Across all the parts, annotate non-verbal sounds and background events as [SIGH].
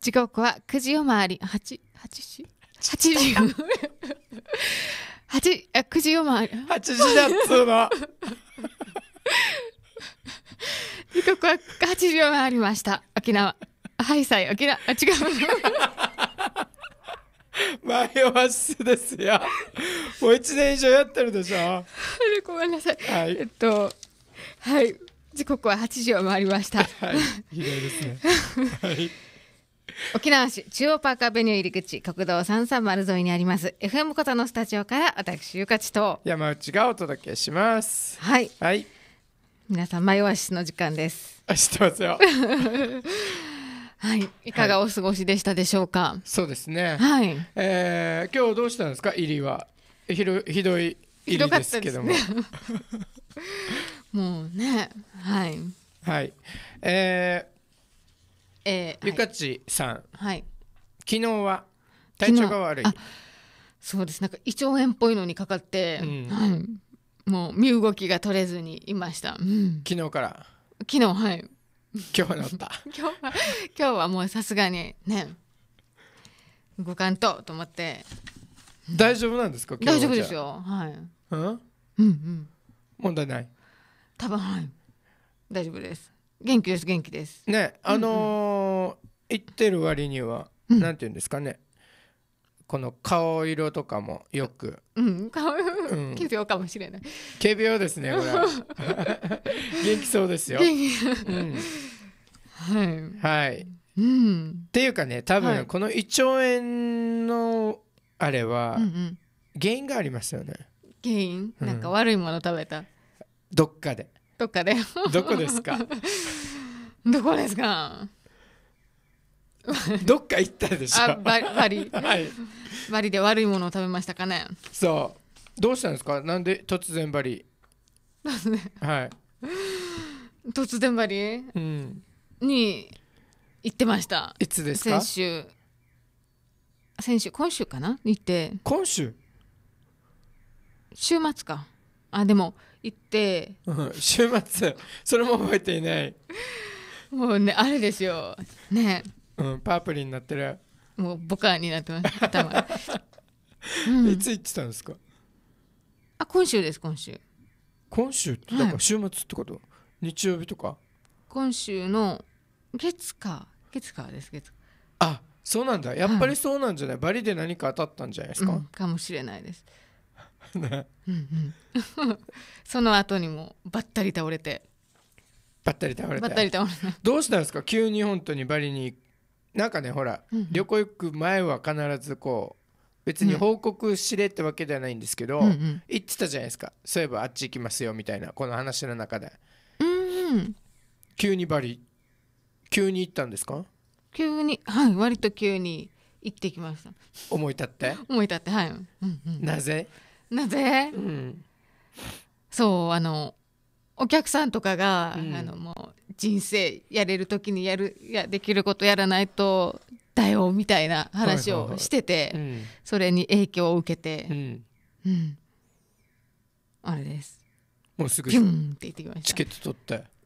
時刻は9時を回り8 8時8時8あ9時を回り8時だっつうの時刻は8時を回りました沖縄はいさい沖縄あ違う迷わしですよもう1年以上やってるでしょごめんなさい、はい、えっとはい時刻は8時を回りましたはいひどいですねはい沖縄市中央パーカーベニュー入り口国道三三丸沿いにあります FM コタのスタジオから私ゆかちと山内がお届けしますはい、はい、皆さん迷わしの時間ですあ知ってますよはいいかがお過ごしでしたでしょうか、はい、そうですねはい、えー、今日どうしたんですか入りはひろひどい入りですけども、ね、[LAUGHS] もうねはいはいえーえー、ゆかちさん、はい、昨日は体調が悪いそうですなんか胃腸炎っぽいのにかかって、うん、はい、もう身動きが取れずにいました、うん、昨日から昨日はい今日乗った今日は [LAUGHS] 今日はもうさすがにね動かんとと思って大丈夫なんですか大丈夫ですよはい、うん、うんうん問題ない多分はい大丈夫です元気です元気です。ねあのー、行ってる割には、うなんていうんですかねこの顔色とかもよく。うん、顔、うん、仮 [LAUGHS] 病かもしれない。仮病ですね、これ。[LAUGHS] 元気そうですよ。うん、はい。はい。うん、っていうかね、多分この胃腸炎のあれは、原因がありますよね。原因、なんか悪いもの食べた。どっかで。どっかでどこですか [LAUGHS] どこですか [LAUGHS] どっか行ったでしょあババリ、はい、バリで悪いものを食べましたかねそうどうしたんですかなんで突然バリはい突然バリ、うん、に行ってましたいつですか先週先週今週かな行って今週週末かあでも行って、うん、週末それも覚えていないもうねあれですよねうんパープリンになってるもうボカになってます頭、[LAUGHS] うん、いつ行ってたんですかあ今週です今週今週ってだから週末ってこと、はい、日曜日とか今週の月か月かです月あそうなんだやっぱりそうなんじゃない、はい、バリで何か当たったんじゃないですか、うん、かもしれないですね、[LAUGHS] その後にもばったり倒れてばったり倒れてた倒れてどうしたんですか急に本当にバリになんかねほら、うん旅行行く前は必ずこう別に報告しれってわけではないんですけど、うん言ってたじゃないですかそういえばあっち行きますよみたいなこの話の中で、うん、急にバリ急に行ったんですか急にはい割と急に行ってきました思い立って思い立ってはい、うんうん、なぜなぜ、うん、そうあのお客さんとかが、うん、あのもう人生やれる時にやるやできることやらないとだよみたいな話をしてて、はいはいはい、それに影響を受けて、うん、うん、あれですもうすぐピュンって言ってきましたチケット取っ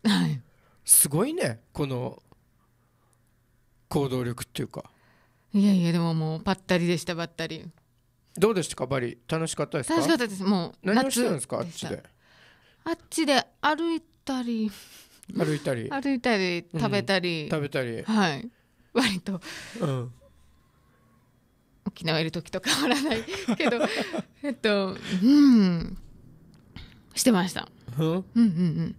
て、はい、すごいねこの行動力っていうかいやいやでももうぱったりでしたばったりどうでしたかバリ楽しかったです楽しかったですもう何をしてるんですかあっちであっちで歩いたり歩いたり歩いたり食べたり、うん、食べたりはい割と、うん、沖縄いる時と変わらない [LAUGHS] けどえっとうんしてました、うん、うんうんうん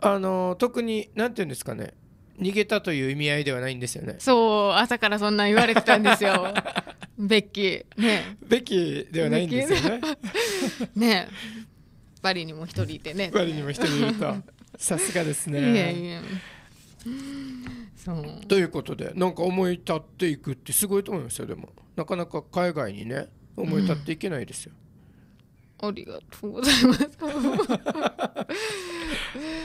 あの特になんていうんですかね逃げたという意味合いではないんですよねそう朝からそんな言われてたんですよ [LAUGHS] ベッキーねベッキーではないんですよねねバリにも一人いてねバリにも一人いると [LAUGHS] さすがですねいやいやそうということでなんか思い立っていくってすごいと思いますよでもなかなか海外にね思い立っていけないですよ、ありがとうございます。[LAUGHS]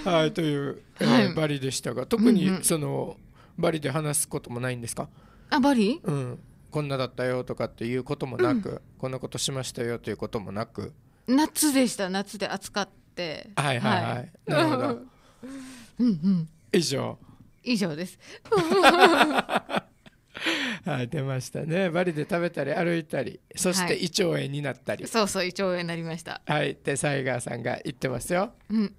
はいという、はい、バリでしたが特にその、うんうん、バリで話すこともないんですかあバリ、うん、こんなだったよとかっていうこともなく、うん、こんなことしましたよということもなく夏でした夏で暑かってはいはいはい、はい、なるほど [LAUGHS] うん、うん、以上以上です [LAUGHS] [LAUGHS] はい、出ましたね。バリで食べたり歩いたり、そして胃腸炎になったり。はい、そうそう、胃腸炎になりました。はい、で、サイガーさんが言ってますよ。うん。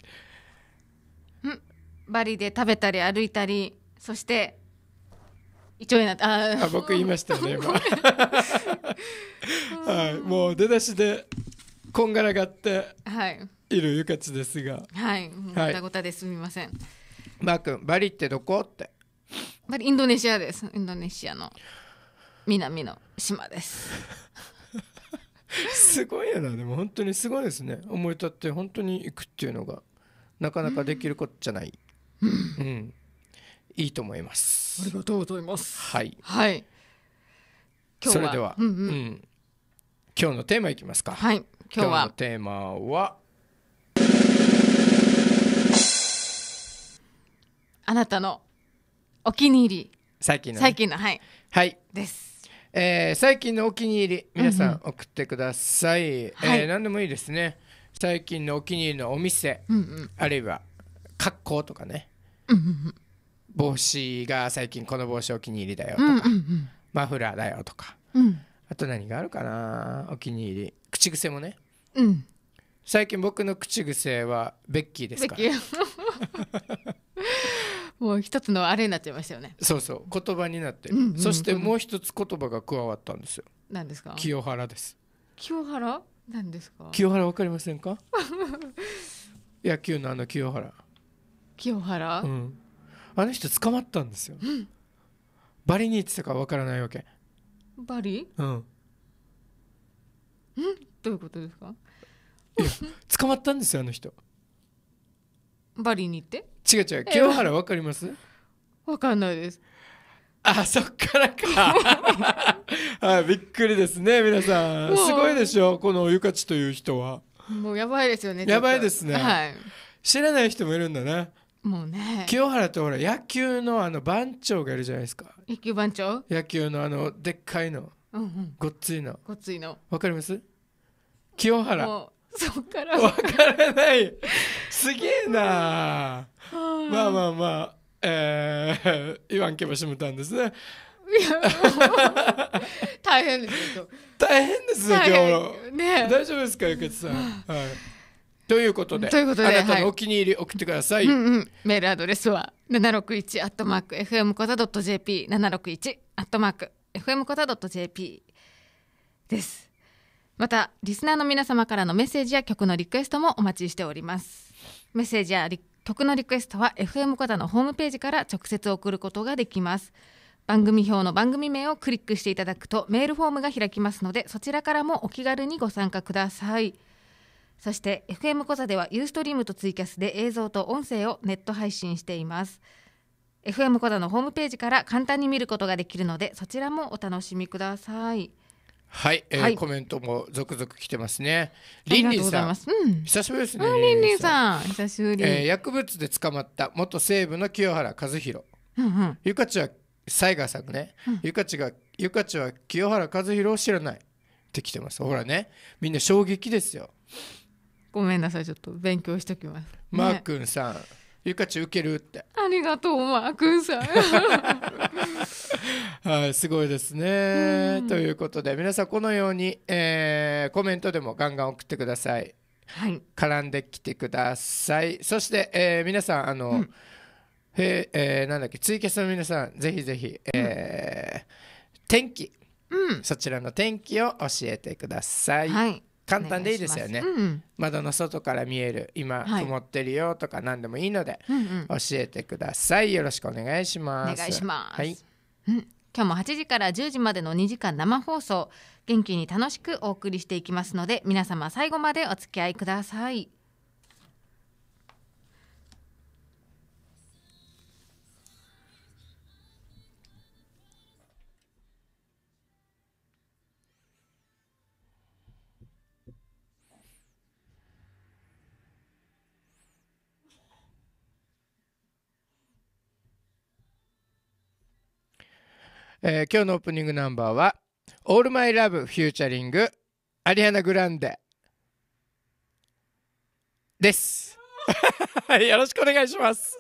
うん。バリで食べたり歩いたり、そして。胃腸炎なった。あ、あ僕言いましたね。[LAUGHS] 今はい、もう出だしで。こんがらがって。はい。いるゆかちですが。はい、ごたごたですみません。マー君、バリってどこって。ぱりインドネシアですインドネシアの南の島です [LAUGHS] すごいよなでも本当にすごいですね思い立って本当に行くっていうのがなかなかできることじゃない、うん、うん、いいと思いますありがとうございますはい、はい、はそれでは、うん、うんうん、今日のテーマいきますかはい今日はのテーマはあなたのお気に入り最近の、ね、最近のはい、はい、ですえー、最近のお気に入り皆さん送ってください、うんうん、えー何でもいいですね最近のお気に入りのお店、うんうん、あるいは格好とかね、うんうんうん、帽子が最近この帽子お気に入りだよとか、うんうんうん、マフラーだよとか、うん、あと何があるかなお気に入り口癖もね、うん、最近僕の口癖はベッキーですから [LAUGHS] もう一つのあれになっちゃいましたよねそうそう言葉になって、うんうんうん、そしてもう一つ言葉が加わったんですよ何ですか清原です清原なんですか清原わかりませんか [LAUGHS] 野球のあの清原清原、うん、あの人捕まったんですよ、うん、バリに言ってたかわからないわけバリうんどういうことですかいや捕まったんですよあの人バリに行って違う違う清原わかりますわかんないですあそっからかい [LAUGHS] びっくりですね皆さんすごいでしょこのゆかちという人はもうやばいですよねやばいですね、はい、知らない人もいるんだねもうね清原ってほら野球のあの番長がいるじゃないですか野球番長野球のあのでっかいの、うんうん、ごっついのごっついのわかります清原そっからわからない [LAUGHS] すげえなまあまあまあえー、言わんけばしもたんですねいや大変ですよ [LAUGHS] 大変ですよ今日ね大丈夫ですかゆけつさん、はいということでということであなたのお気に入り送ってください、はいうんうん、メールアドレスは761アットマーク FM コタ .jp761 アットマーク FM コタ .jp ですまたリスナーの皆様からのメッセージや曲のリクエストもお待ちしておりますメッセージや曲のリクエストは FM コタのホームページから直接送ることができます番組表の番組名をクリックしていただくとメールフォームが開きますのでそちらからもお気軽にご参加くださいそして FM コザではユーストリームとツイキャスで映像と音声をネット配信しています FM コザのホームページから簡単に見ることができるのでそちらもお楽しみくださいはい、えー、はい、コメントも続々来てますね。りんりんさん、うん、久しぶりですね。リンリンさん、久しぶり。えー、薬物で捕まった元西武の清原和弘。うんうん、ゆかちは西川さんね。うん、ゆかちがゆかちは清原和弘を知らないって来てます。ほらね、みんな衝撃ですよ。ごめんなさい、ちょっと勉強しておきます。ね、マー君さん。ゆかち受けるってありがとうマー君さん [LAUGHS] はいすごいですね、うん、ということで皆さんこのように、えー、コメントでもガンガン送ってください、はい、絡んできてくださいそして、えー、皆さんあの、うん、えー、なんだっけツイキャスの皆さんぜひぜひ、えー、うん、天気、うん、そちらの天気を教えてください、はい簡単でいいですよね、窓の外から見える今、曇ってるよとか何でもいいので、教えてくださいよろしくお願いしますお願いします、はい、うん、今日も8時から10時までの2時間生放送元気に楽しくお送りしていきますので皆様最後までお付き合いくださいえー、今日のオープニングナンバーは「オールマイラブフューチャリングアリアナ・グランデ」です [LAUGHS] よろしくお願いします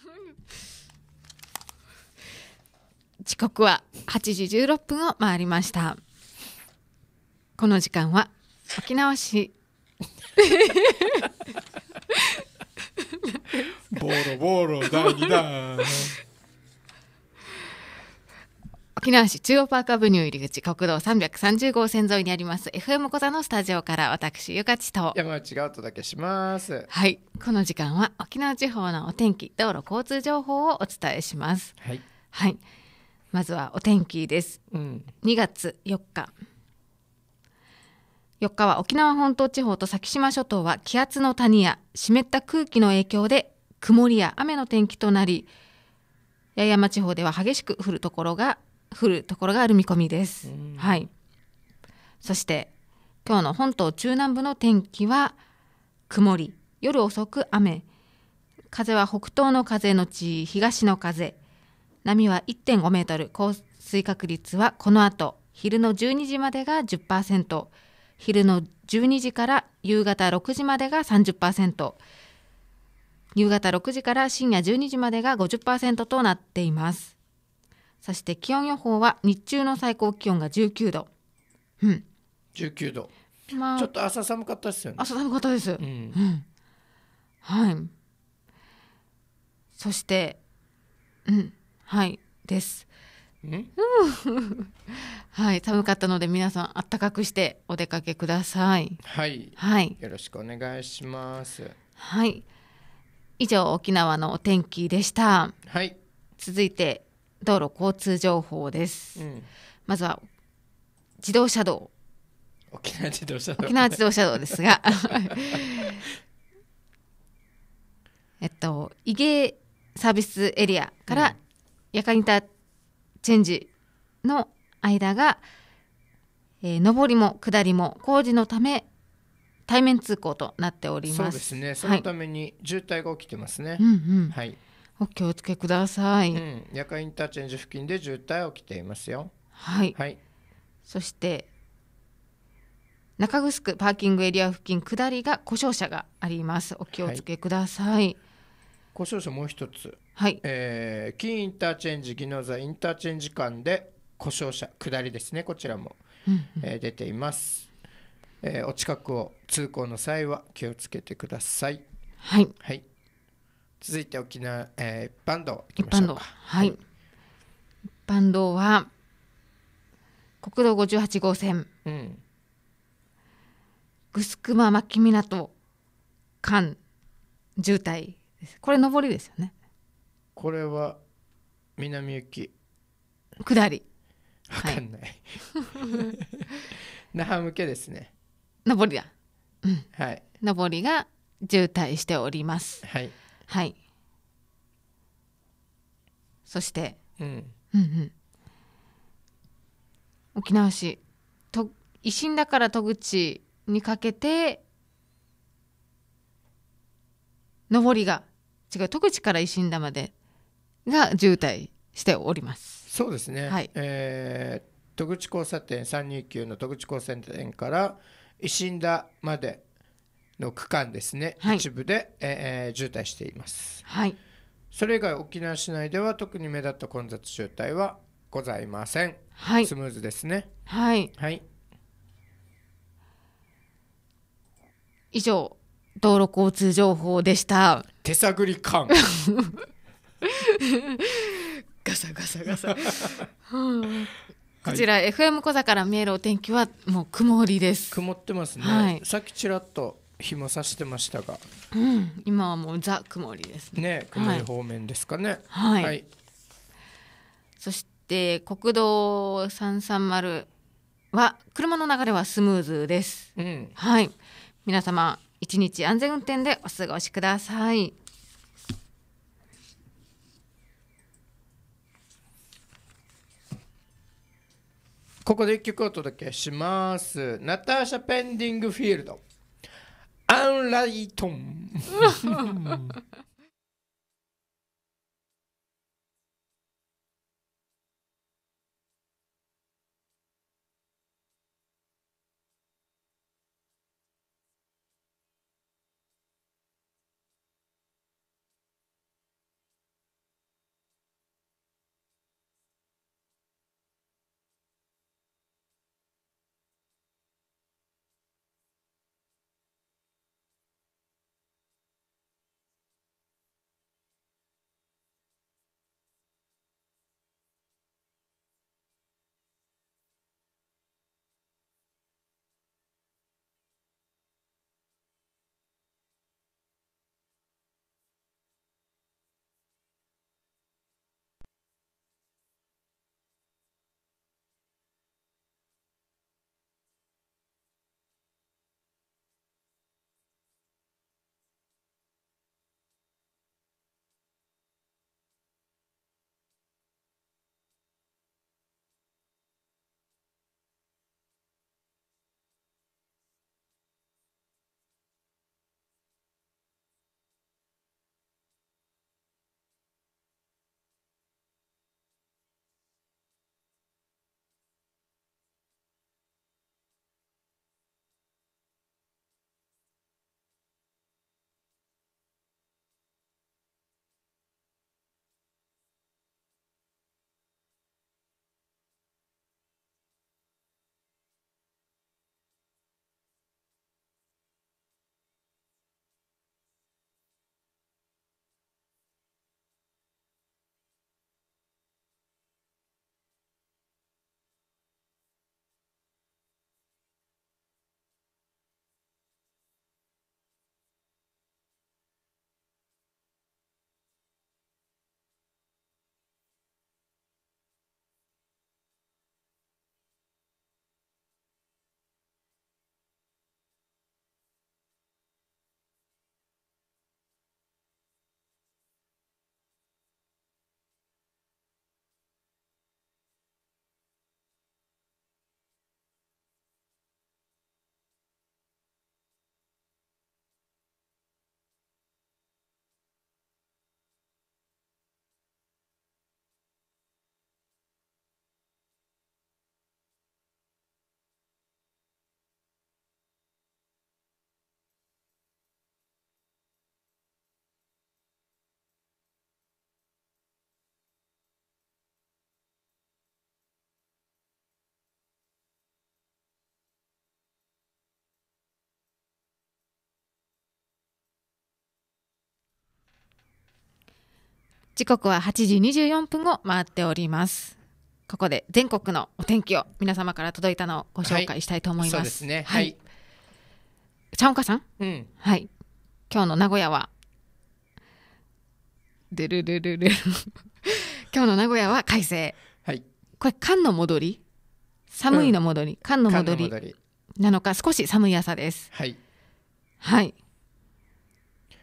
[LAUGHS] 時刻は8時16分を回りましたこの時間は沖縄市 [LAUGHS] ボロボロ第2弾沖縄市中央パークアブニュー入り口国道330号線沿いにあります FM 小座のスタジオから私ゆかちと山内がお届けしますはいこの時間は沖縄地方のお天気道路交通情報をお伝えしますはい、はい、まずはお天気です、うん、2月4日4日は沖縄本島地方と先島諸島は気圧の谷や湿った空気の影響で曇りや雨の天気となり八重山地方では激しく降るところが降るところがある見込みです。はい。そして今日の本島中南部の天気は曇り、夜遅く雨、風は北東の風のち東の風、波は1.5メートル、降水確率はこの後昼の12時までが10%、昼の12時から夕方6時までが30%、夕方6時から深夜12時までが50%となっています。そして気温予報は日中の最高気温が19度。うん。19度。まあ、ちょっと朝寒かったですよね。朝寒かったです。うん、うん、はい。そして、うん、はい、です。はい、寒かったので皆さん暖かくしてお出かけください。はい。はい。よろしくお願いします。はい。以上沖縄のお天気でした。はい。続いて道路交通情報です、うん、まずは自動車道沖縄自動車道沖縄自動車道ですが [LAUGHS] えっと伊芸サービスエリアから夜間インターチェンジの間が、えー、上りも下りも工事のため対面通行となっておりますそうですねそのために渋滞が起きてますね、はい、うんうん、はいお気をつけください、うん、夜間インターチェンジ付近で渋滞起きていますよはい、はい、そして中城パーキングエリア付近下りが故障車がありますお気をつけください、はい、故障車もう一つはい、えー、金インターチェンジ宜野座インターチェンジ間で故障車下りですねこちらも、うんうん、えー、出ています、えー、お近くを通行の際は気をつけてくださいはい、はい続いて沖縄、えー、バンド一般道はい、一般道は国道58号線、うん、グスクマ牧港間渋滞ですこれ上りですよねこれは南行き下りわかんない、はい、那覇向けですね [LAUGHS] 上りだ、うん、はい上りが渋滞しておりますはいはいそしてうんうんうん沖縄市と維新だから戸口にかけて上りが違う戸口から維新だまでが渋滞しておりますそうですね、はいえー、戸口交差点三二九の戸口交差点から維新だまでの区間ですね、はい、一部で、えー、渋滞しています、はい、それ以外沖縄市内では特に目立った混雑渋滞はございません、はい、スムーズですねはい、はい、以上道路交通情報でした手探り感 [LAUGHS] ガサガサガサ、[LAUGHS] はあこちら、はい、FM 小座からメールお天気はもう曇りです。曇ってますね。はい、さっきちらっと日もさしてましたが、うん、今はもうザ曇りですねね曇り方面ですかね、はい、はい、そして国道三三丸は車の流れはスムーズです、うん、はい皆様一日安全運転でお過ごしくださいここで一曲お届けしますナターシャ・ペンディングフィールド俺来一通。時刻は8時24分を回っておりますここで全国のお天気を皆様から届いたのをご紹介したいと思います、はい、そうですねはい、ちゃんおかさん、うん、はい今日の名古屋はでるるるる今日の名古屋は快晴はいこれ寒の戻り寒いの戻り、うん、寒の戻りなのか少し寒い朝ですはいはい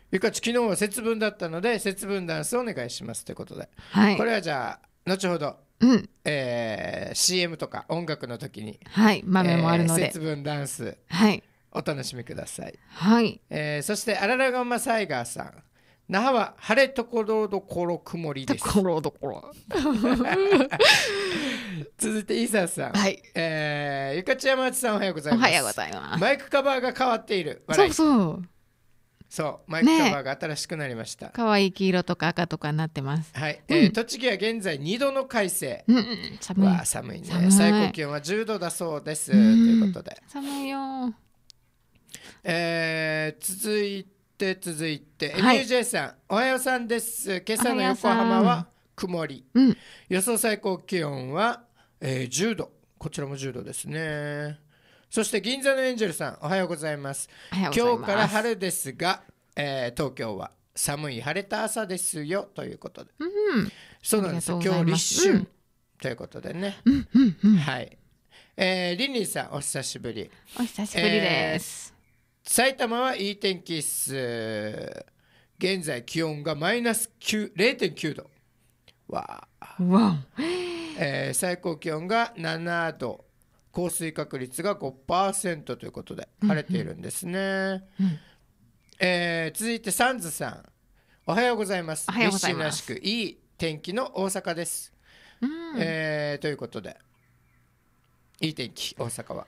ゆかち昨日は節分だったので節分ダンスお願いしますということで、はい、これはじゃあ後ほど、うんえー、CM とか音楽の時に、はい、豆もあるので、えー、節分ダンス、はい、お楽しみください、はいえー、そしてあららがまサイガーさん那覇は晴れところどころ曇りです。ところどころ。[LAUGHS] 続いて伊沢さん。はい。えー、ゆかちやまちさんおはようございます。おはようございます。マイクカバーが変わっている。そうそう。そうマイクカバーが新しくなりました、可愛い黄色とか赤とかになってますはい、うん、えー、栃木は現在2度の快晴、うん、寒い寒いね最高気温は10度だそうです、うん、ということで寒いよえー、続いて続いて、はい、NJ さんおはようさんです今朝の横浜は曇り、うん、予想最高気温は、えー、10度こちらも10度ですねそして銀座のエンジェルさんおはようございますい今日から春ですが、えー、東京は寒い晴れた朝ですよということで、うん、そうなんです今日立春、ということでね、うんうんうん、はい、えー、リンリンさんお久しぶりお久しぶりです、えー、埼玉はいい天気っす現在気温がマイナス0.9度わあ、えー、最高気温が7度降水確率が5%ということで晴れているんですね。うんうん、えー、続いてサンズさんおはようございます。おはようございます。らしくいい天気の大阪です。うん、えー、ということでいい天気大阪は。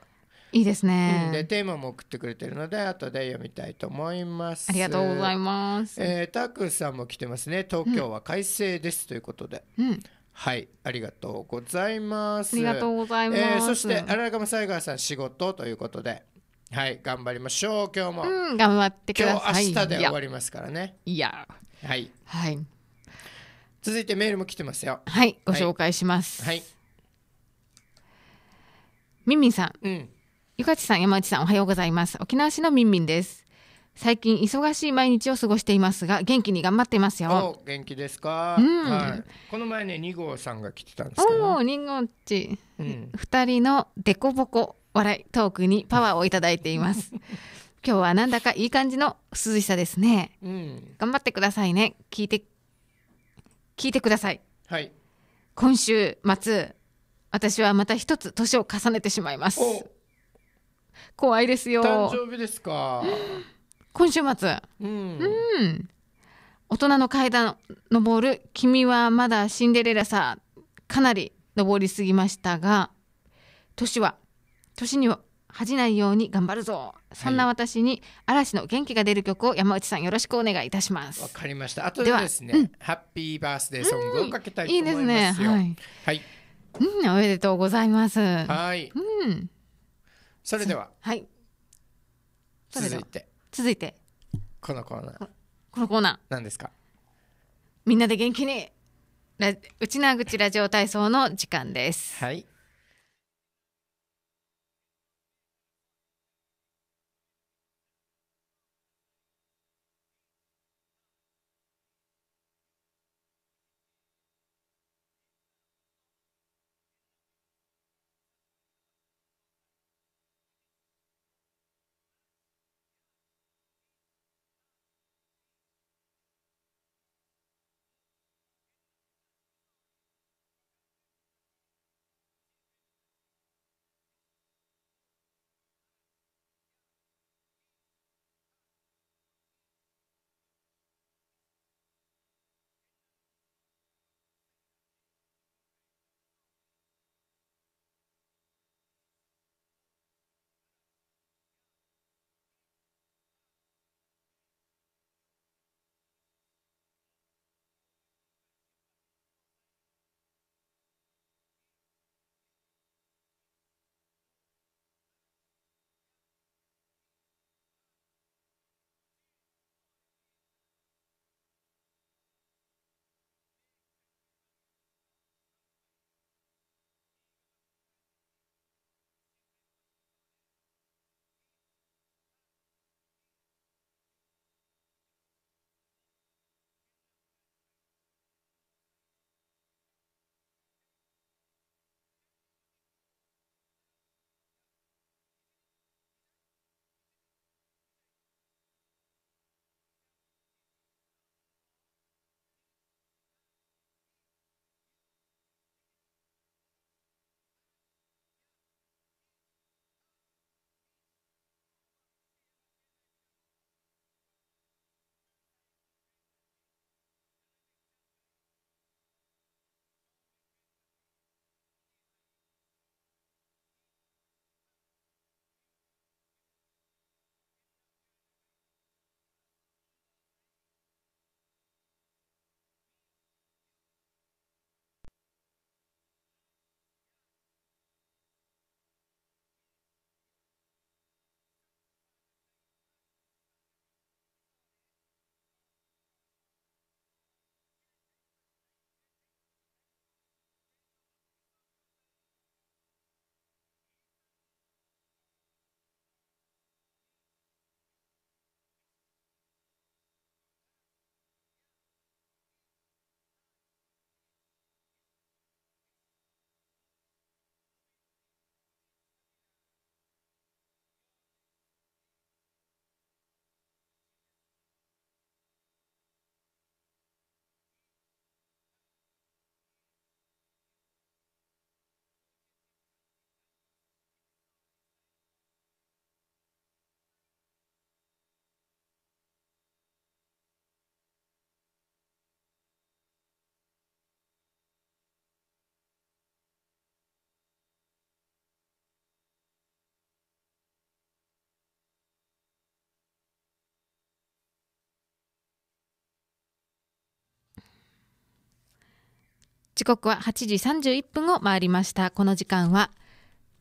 いいですね、うん、でテーマも送ってくれてるので後で読みたいと思いますありがとうございます、えー、タクさんも来てますね東京は快晴ですということで、うん、はい、ありがとうございます。ありがとうございます。えー、そして、荒川サイガーさん、仕事ということで。はい、頑張りましょう。今日も。うん、頑張ってください。今日、明日で終わりますからね。いや。はい。はい。続いてメールも来てますよ。はい、ご紹介します。はい。みみんさん。うん。ゆかちさん、山内さん、おはようございます。沖縄市のみんみんです。最近忙しい毎日を過ごしていますが元気に頑張っていますよ元気ですか、うんはい、この前ね2号さんが来てたんですけど、ね、2号っち、うん、2人のデコボコ笑いトークにパワーをいいています [LAUGHS] 今日はなんだかいい感じの涼しさですね、うん、頑張ってくださいね聞いて聞いてくださいはい今週末私はまた一つ年を重ねてしまいます怖いですよ誕生日ですか [LAUGHS] 今週末、うん、うん、大人の階段登る君はまだシンデレラさかなり登りすぎましたが年は年には恥じないように頑張るぞそんな私に嵐の元気が出る曲を山内さんよろしくお願いいたしますわかりましたあとでですね、うん、ハッピーバースデーソングをかけたいと思いますよ、うん、いいですねはい、はい、うん、おめでとうございますはい、うん、それでははい続いて続いてこのコーナーこのコーナー何ですかみんなで元気にうちなぐちラジオ体操の時間ですはい時刻は8時31分を回りました。この時間は、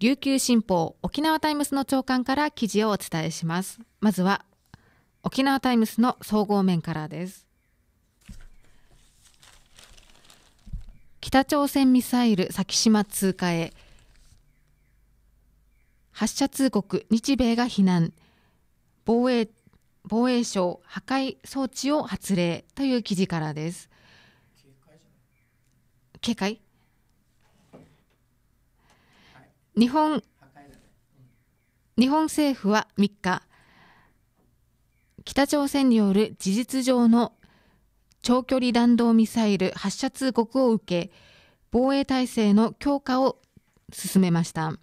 琉球新報沖縄タイムスの長官から記事をお伝えします。まずは、沖縄タイムスの総合面からです。北朝鮮ミサイル先島通過へ発射通告日米が非難防衛防衛省破壊装置を発令という記事からです警戒日本日本政府は3日北朝鮮による事実上の長距離弾道ミサイル発射通告を受け防衛体制の強化を進めました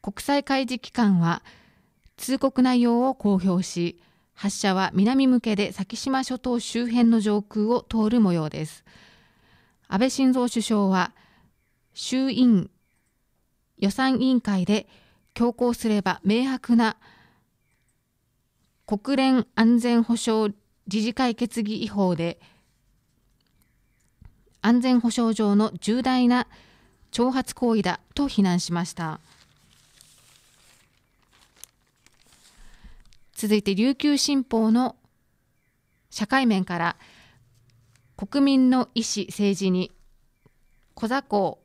国際海事機関は通告内容を公表し発射は南向けで先島諸島周辺の上空を通る模様です。安倍晋三首相は衆院予算委員会で強行すれば明白な国連安全保障理事会決議違法で安全保障上の重大な挑発行為だと非難しました続いて琉球新報の社会面から「国民の意思政治に小座校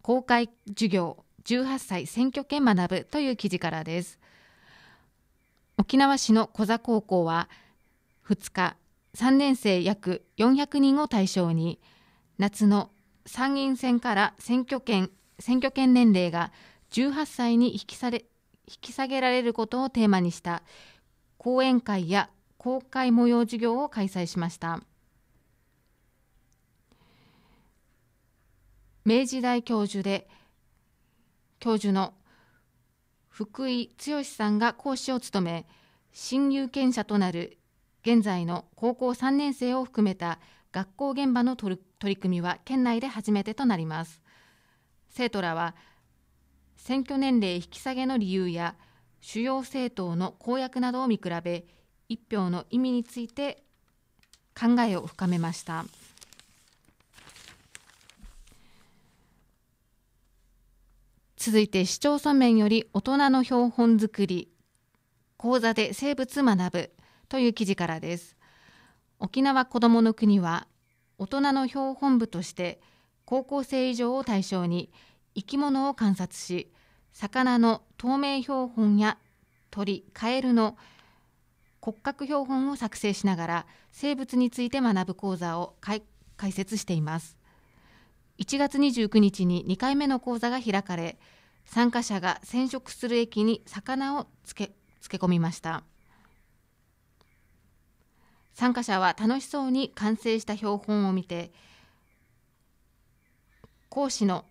公開授業18歳選挙権学ぶという記事からです沖縄市の小座高校は2日3年生約400人を対象に夏の参院選から選挙権選挙権年齢が18歳に引きされ引き下げられることをテーマにした講演会や公開模様授業を開催しました。明治大教授で教授の福井剛さんが講師を務め新有権者となる現在の高校3年生を含めた学校現場の取り組みは県内で初めてとなります生徒らは選挙年齢引き下げの理由や主要政党の公約などを見比べ一票の意味について考えを深めました。続いて市町村面より大人の標本作り講座で生物学ぶという記事からです沖縄こどもの国は大人の標本部として高校生以上を対象に生き物を観察し魚の透明標本や鳥カエルの骨格標本を作成しながら生物について学ぶ講座を開設しています1月29日に2回目の講座が開かれ参加者が染色する液に魚をつけ漬け込みました参加者は楽しそうに完成した標本を見て講師の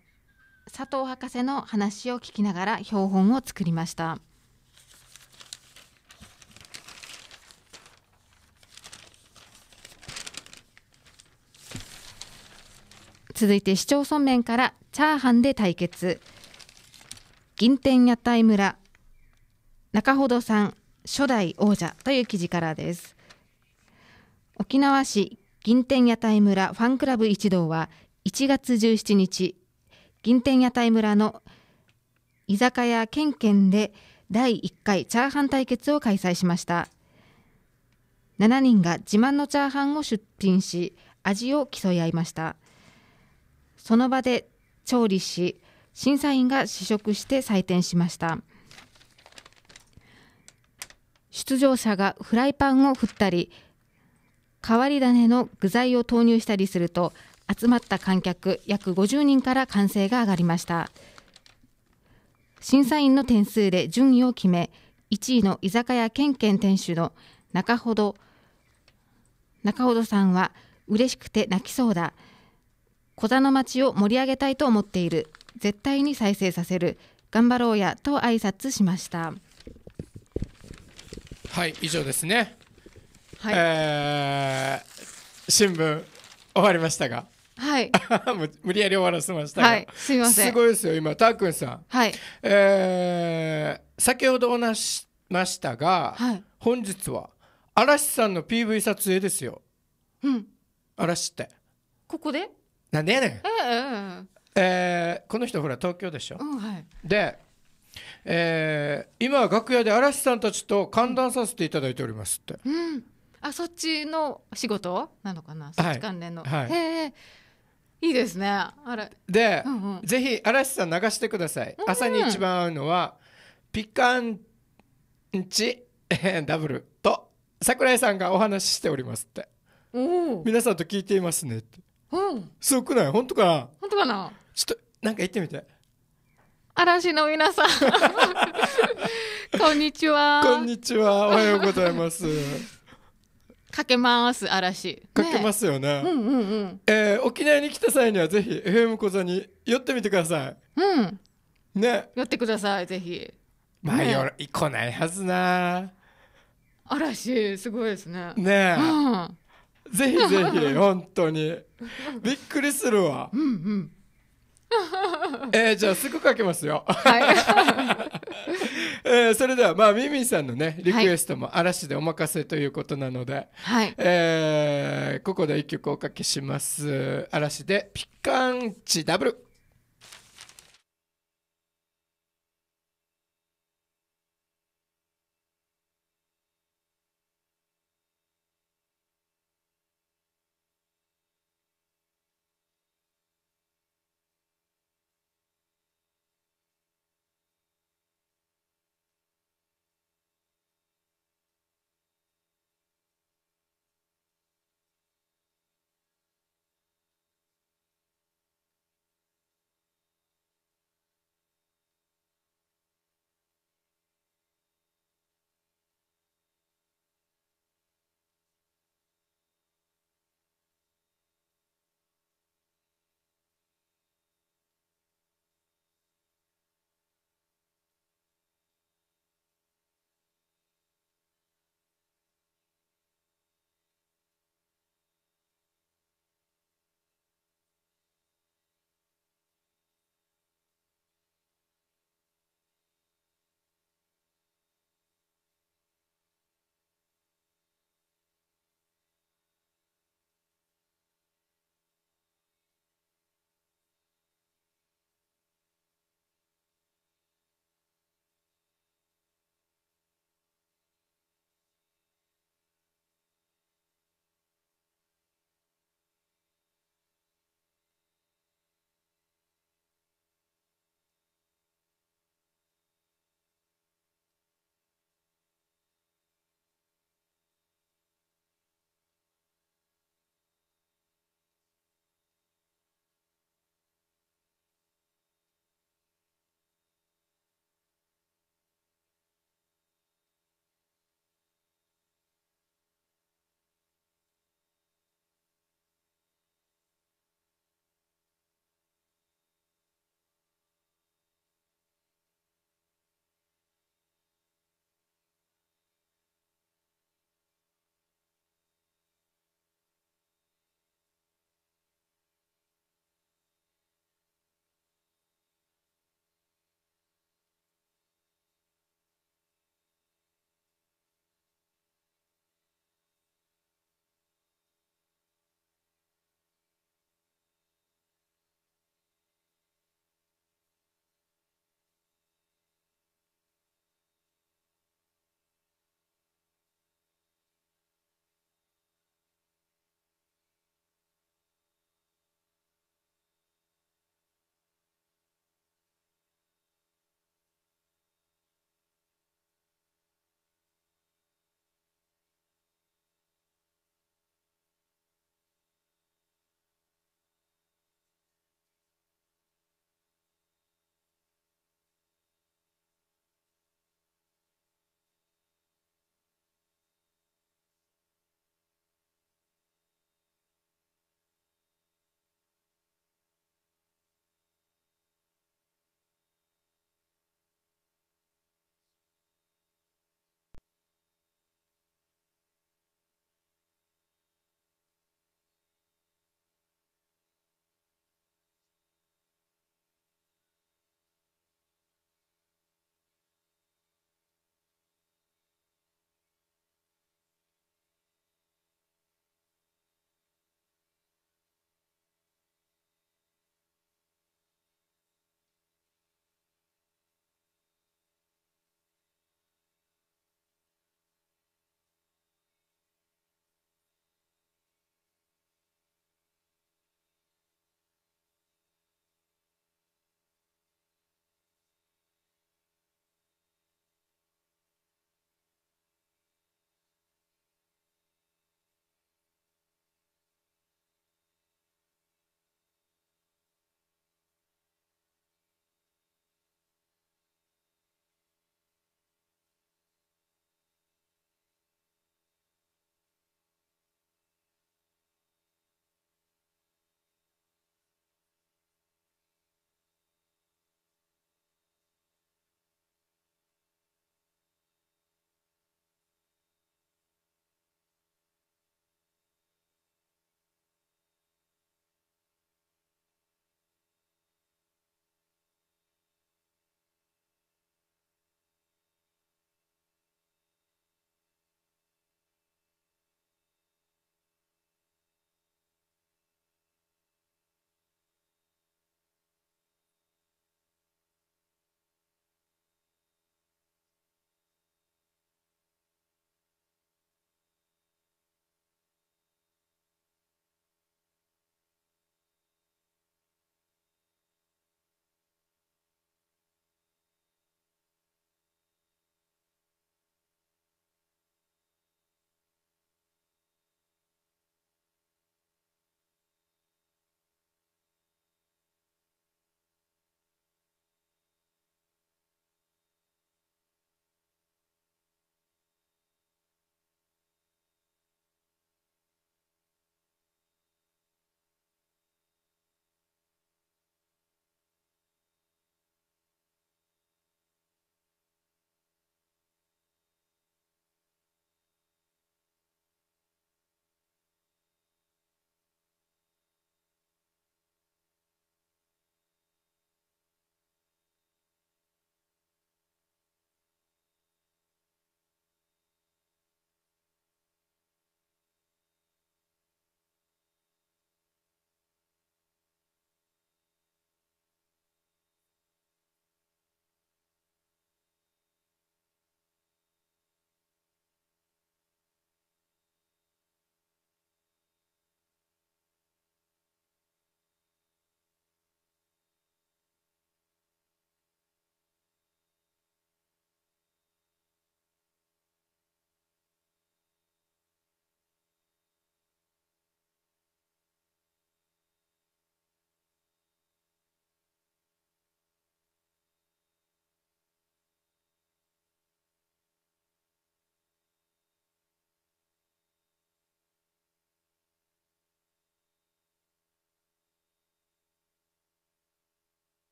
佐藤博士の話を聞きながら標本を作りました。続いて市町村面からチャーハンで対決銀天屋台村中ほどさん初代王者という記事からです沖縄市銀天屋台村ファンクラブ一同は1月17日銀天屋台村の居酒屋けんけんで第1回チャーハン対決を開催しました7人が自慢のチャーハンを出品し味を競い合いましたその場で調理し審査員が試食して採点しました出場者がフライパンを振ったり変わり種の具材を投入したりすると集まった観客約50人から歓声が上がりました審査員の点数で順位を決め1位の居酒屋けんけん店主の中ほど中ほどさんは嬉しくて泣きそうだ小座の町を盛り上げたいと思っている絶対に再生させる頑張ろうやと挨拶しましたはい以上ですねはい、えー、新聞終わりましたがはい [LAUGHS] 無理やり終わらせましたが、はい、すみませんすごいですよ今たーくんさんはいえー、先ほどお話しましたが、はい、本日は嵐さんの PV 撮影ですようん嵐ってここでなんでやねん、うんえー、この人ほら東京でしょ、うんはい、で、えー、今楽屋で嵐さんたちと歓談させていただいておりますって、うん、あそっちの仕事なのかなそっち関連の、はい、はい、へえいいですねあれで、うんうん、ぜひ嵐さん流してください、うんうん、朝に一番合うのはピカンチ [LAUGHS] ダブルと桜井さんがお話ししておりますって皆さんと聞いていますねってうん。すごくない本当かな本当かなちょっと、なんか言ってみて。嵐の皆さん [LAUGHS] こんにちは。こんにちは。おはようございます。かけます、嵐。かけますよね。ねうんうんうん。えー、沖縄に来た際にはぜひ FM 小座に寄ってみてください。うん。ね。寄ってください、ぜひ。まあ、ね、行こないはずな。嵐、すごいですね。ねえ。うん、ぜひぜひ、[LAUGHS] 本当に。[LAUGHS] びっくりするわ。うんうん。[LAUGHS] えー、じゃあすぐかけますよ。はい、[LAUGHS] えー、それではまあミミさんのねリクエストも嵐でお任せということなので、はい、えー、ここで一曲おかけします。嵐でピカンチダブル。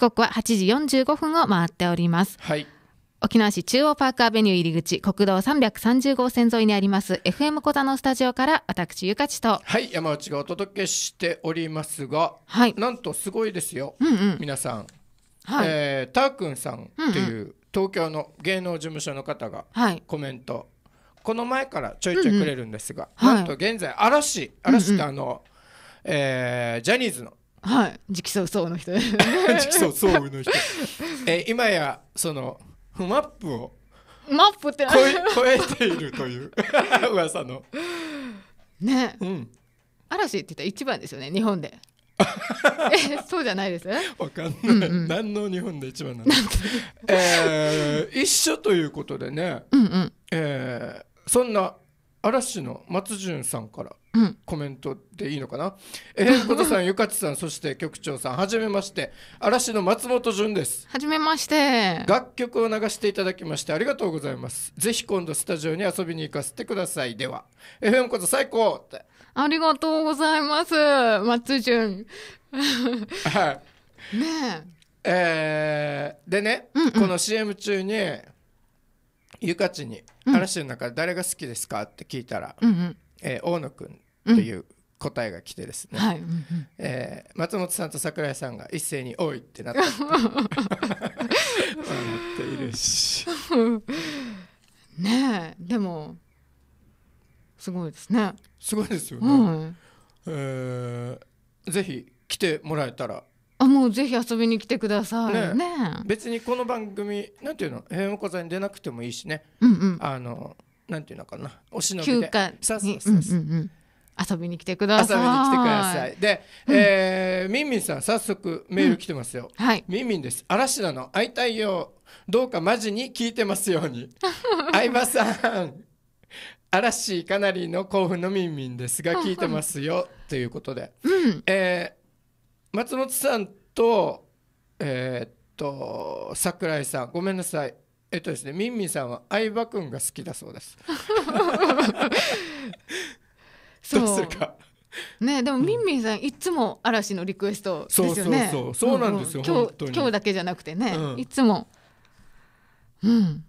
刻は8時45分を回っております。はい沖縄市中央パークアベニュー入り口国道330号線沿いにあります FM コ田のスタジオから私ゆかちとはい山内がお届けしておりますが、はい、なんとすごいですよ、うんうん、皆さん、はいえー、たーくんさんという東京の芸能事務所の方がコメント、この前からちょいちょいくれるんですが、うんうん、なんと現在嵐嵐ってあの、うんうん、えー、ジャニーズのはい、直訴総の人 [LAUGHS] 直訴総の人、え今やそのフマップをマップって超えているという [LAUGHS] 噂のね、うん、嵐って言ったら一番ですよね日本で [LAUGHS] えそうじゃないですわかんない、うんうん、何の日本で一番なんえー、一緒ということでね、うんうん、えー、そんな嵐の松潤さんからうん、コメントでいいのかな、[LAUGHS] えー、ことさん、[LAUGHS] ゆかちさん、そして局長さん、はじめまして、嵐の松本潤です。はじめまして。楽曲を流していただきましてありがとうございます。ぜひ今度スタジオに遊びに行かせてください。では、FM こと最高って。ありがとうございます、松潤。はい。ねえ。えー、でね、うんうん、この CM 中に、ゆかちに、嵐の中で誰が好きですかって聞いたら、うんうんえー、大野君という答えが来てですね、うんえー、松本さんと櫻井さんが一斉に「おい!」ってなってっているしねえでもすごいですねすごいですよね、うん、えー、ぜひ来てもらえたらあもうぜひ遊びに来てくださいね、ね、別にこの番組なんていうの平和講座に出なくてもいいしね、うんうん、あのなんていうのかなお忍びで休暇遊びに来てください。遊びに来てください。で、うん、えー、みんみんさん早速メール来てますよ。うん、はい。みんみんです。嵐田の会いたいよ。どうかマジに聞いてますように。[LAUGHS] 相葉さん。嵐かなりの興奮のみんみんですが聞いてますよということで、うんえー、松本さんとえー、っと桜井さんごめんなさいえっとですね、ミンミンさんは相葉君が好きだそうです。[LAUGHS] どうするか。ね、でもミンミンさん、いつも嵐のリクエストですよね。そうそうそう、そうなんですよ。う今日、今日だけじゃなくてね、うん、いつも。うん。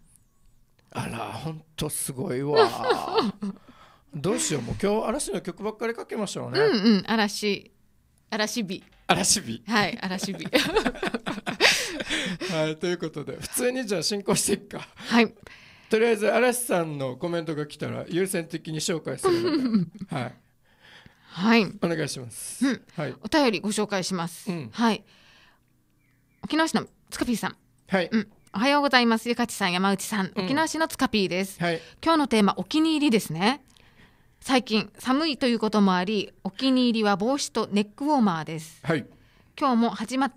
あら、本当すごいわ。[LAUGHS] どうしよう、もう今日嵐の曲ばっかりかけましょうね。うんうん、嵐。嵐日。嵐日。はい、嵐日。[LAUGHS] [LAUGHS] はい、ということで普通にじゃあ進行していくか。はいとりあえず嵐さんのコメントが来たら優先的に紹介するので、[LAUGHS] はい、はい、お願いします、うん、はい、お便りご紹介します、うん、はい、沖縄市のつかぴーさん、はい、うん、おはようございますゆかちさん山内さん、沖縄市のつかぴーです、はい、今日のテーマお気に入りですね最近寒いということもありお気に入りは帽子とネックウォーマーです、はい、今日も始まっ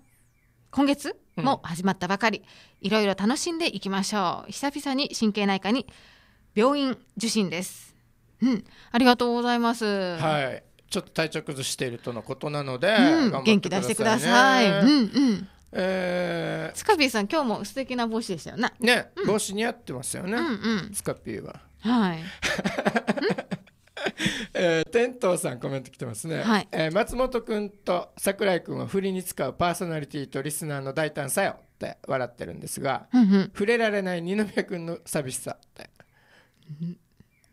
今月も始まったばかり、いろいろ楽しんでいきましょう久々に神経内科に病院受診ですうんありがとうございますはいちょっと体調崩しているとのことなので、うん、元気出してください、うんうんえー、スカピーさん今日も素敵な帽子でしたよねね、うん、帽子似合ってますよね、うんうん、スカピーははい [LAUGHS] [LAUGHS] えー、天童さんコメント来てますね、はい、えー、松本君と桜井君は振りに使うパーソナリティとリスナーの大胆さよって笑ってるんですが、うんうん、触れられない二宮君の寂しさって。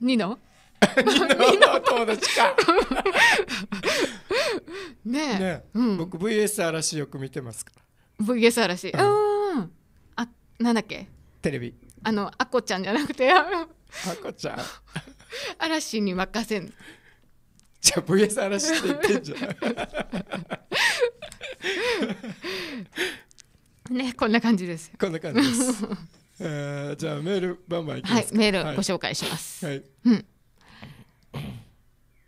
二の [LAUGHS] 二ノの友達か [LAUGHS] ねね、うん、僕 VS 嵐よく見てますから VS 嵐うん、あなんだっけテレビあのあこちゃんじゃなくてあこちゃん嵐に任せんじゃあ VS 嵐って言ってんじゃん [LAUGHS] ねこんな感じですこんな感じです、[LAUGHS] えー、じゃあメールバンバンいきますはいメールご紹介します、はい、うん、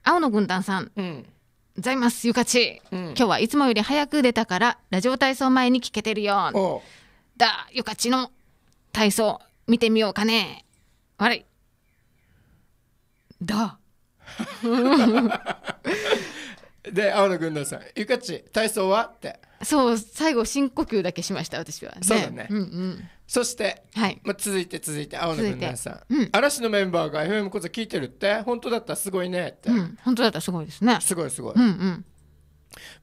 青野軍団さん、うんざいますゆかち、うん、今日はいつもより早く出たからラジオ体操前に聞けてるよだゆかちの体操見てみようかね悪いだ [LAUGHS] で青野軍団さん「ゆかち体操は?」ってそう最後深呼吸だけしました私は、ね、そうだね、うんうん、そして、はいまあ、続いて続いて青野軍団さん、うん、嵐のメンバーが FM こそ聞いてるって本当だったらすごいねって、うん、本当だったらすごいですねすごいすごい、うんうん、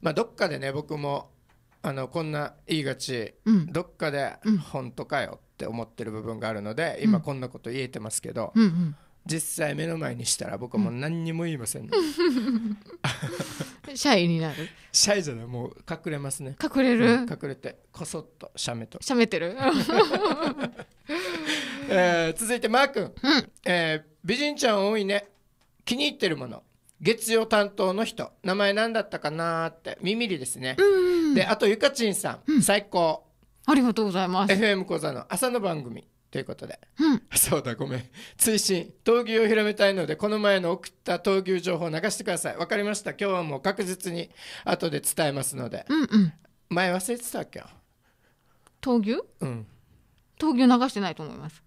まあどっかでね僕もあのこんな言いがち、うん、どっかで本当かよって思ってる部分があるので、今こんなこと言えてますけど、うんうん実際目の前にしたら僕はもう何にも言いません、ね、[LAUGHS] シャイになるシャイじゃないもう隠れますね隠れる、うん、隠れてこそっとしゃめとしゃめてる、[LAUGHS] えー、続いてマー君、うん、えー、美人ちゃん多いね気に入ってるもの月曜担当の人名前何だったかなって耳りですね、うんうん、であとゆかちんさん、うん、最高ありがとうございます FM 講座の朝の番組ということで、うん、そうだごめん追伸闘牛を広めたいのでこの前の送った闘牛情報を流してくださいわかりました今日はもう確実に後で伝えますので、うんうん、前忘れてたっけ闘牛うん闘牛流してないと思います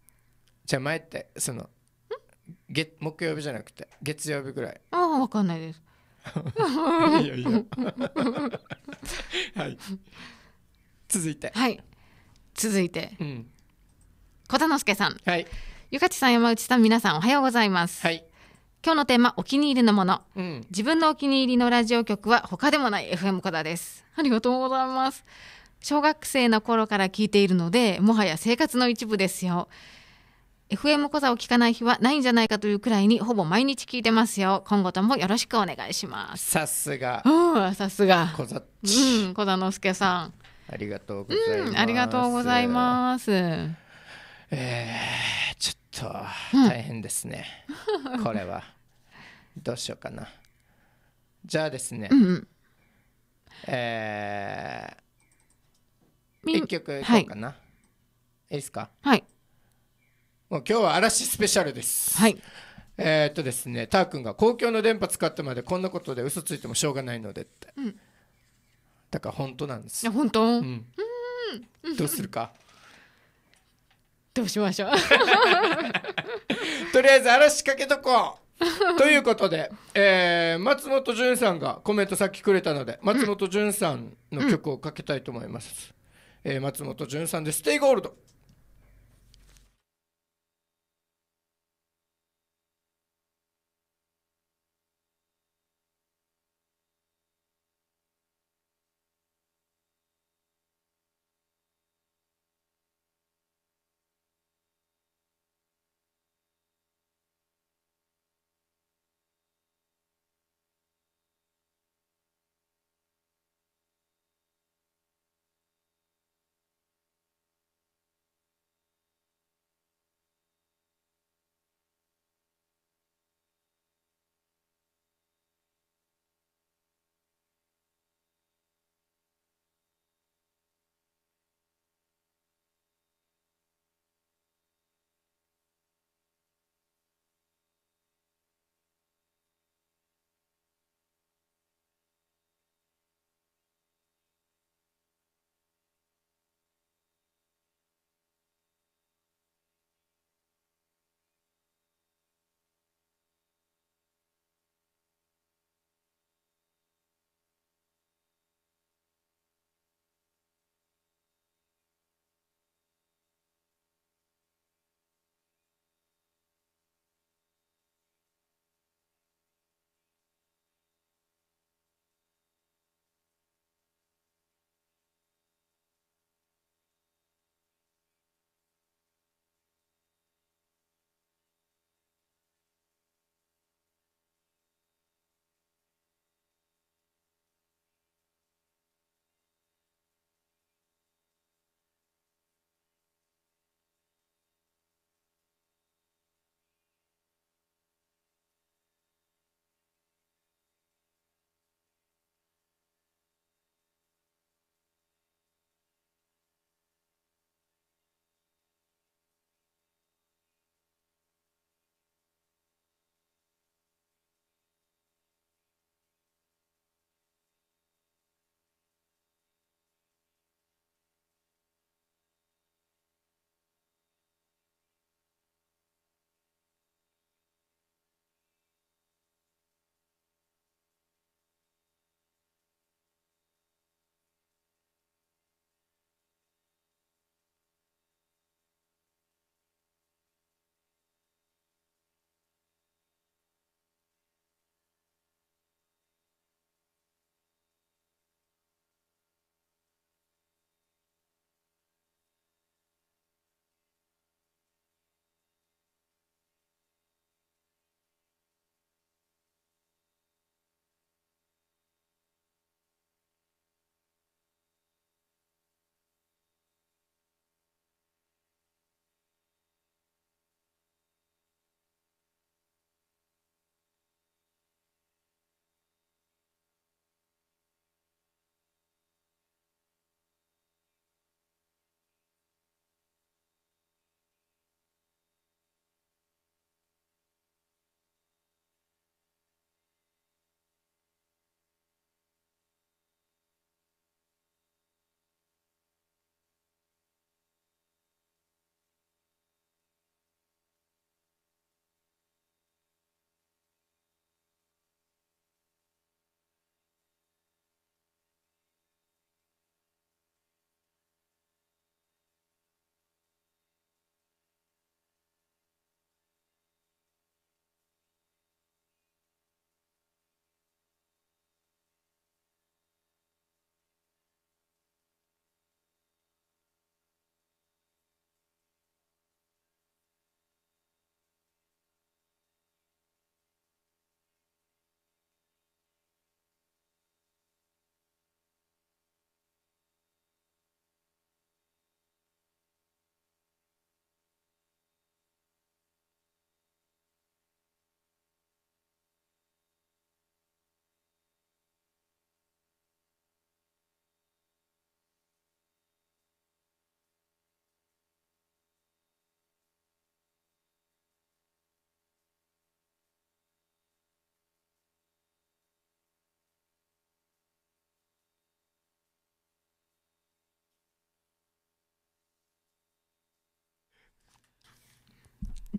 じゃあ前ってその月木曜日じゃなくて月曜日ぐらいああ分かんないですいいよいいよはい続いてはい続いて、うん小田之助さん、はい、ゆかちさん山内さん皆さんおはようございます、はい、今日のテーマお気に入りのもの、うん、自分のお気に入りのラジオ局は他でもない FM 小田ですありがとうございます小学生の頃から聞いているのでもはや生活の一部ですよ FM 小座を聞かない日はないんじゃないかというくらいにほぼ毎日聞いてますよ今後ともよろしくお願いしますさすがうんさすが小座うん小座之助さんありがとうございます、うん、ありがとうございますえー、ちょっと大変ですね、うん、これはどうしようかなじゃあですね、うんうん、えー、1曲いこうかな、はい、いいですかはいもう今日は嵐スペシャルですはいえー、っとですねたーくんが公共の電波使ってまでこんなことで嘘ついてもしょうがないのでって、うん、だから本当なんです本当、うん、どうするかどうしましょうとりあえず嵐かけとこうということで、えー、松本潤さんがコメントさっきくれたので松本潤さんの曲をかけたいと思います、うん、えー、松本潤さんで「ステイゴールド」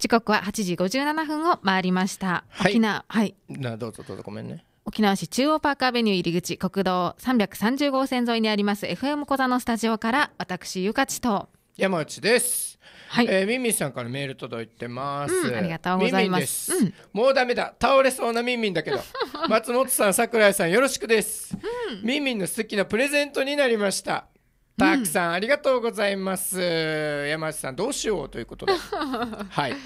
時刻は8時57分を回りました。はい、沖縄、はい。などうぞどうぞごめんね。沖縄市中央パークアベニュー入り口国道330号線沿いにあります FM 小座のスタジオから私ゆかちと山内です。はい、えー、ミミさんからメール届いてます、うん、ありがとうございます、うん、もうダメだ倒れそうなミンミンだけど [LAUGHS] 松本さん桜井さんよろしくです、うん、ミンミンの好きなプレゼントになりましたたくさんありがとうございます、うん、山内さんどうしようということで [LAUGHS] はい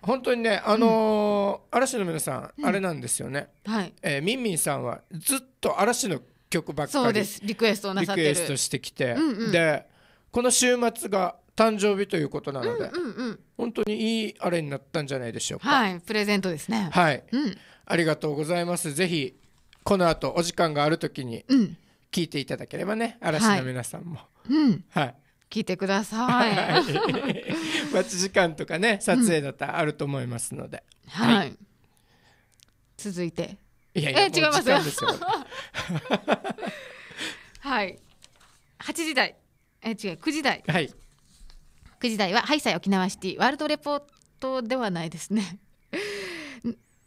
本当にねあのーうん、嵐の皆さん、うん、あれなんですよね、はいえー、みんみんさんはずっと嵐の曲ばっかりリクエストリクエストしてきて、うんうん、でこの週末が誕生日ということなので、うんうんうん、本当にいいあれになったんじゃないでしょうかはいプレゼントですねはい、うん、ありがとうございますぜひこの後お時間があるときに、うん聞いていただければね嵐の皆さんも、はい、うん、はい、聞いてください待ち時間とかね撮影だったらあると思いますので、うん、はい、はい、続いていやいやえ違いますよはい8時台え違う9時台はい9時台はハイサイ沖縄シティワールドレポートではないですね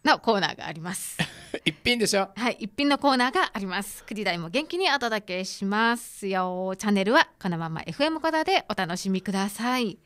のコーナーがあります [LAUGHS] 一品でしょはい一品のコーナーがあります9時台も元気にお届けしますよチャンネルはこのまま FM コーナーでお楽しみください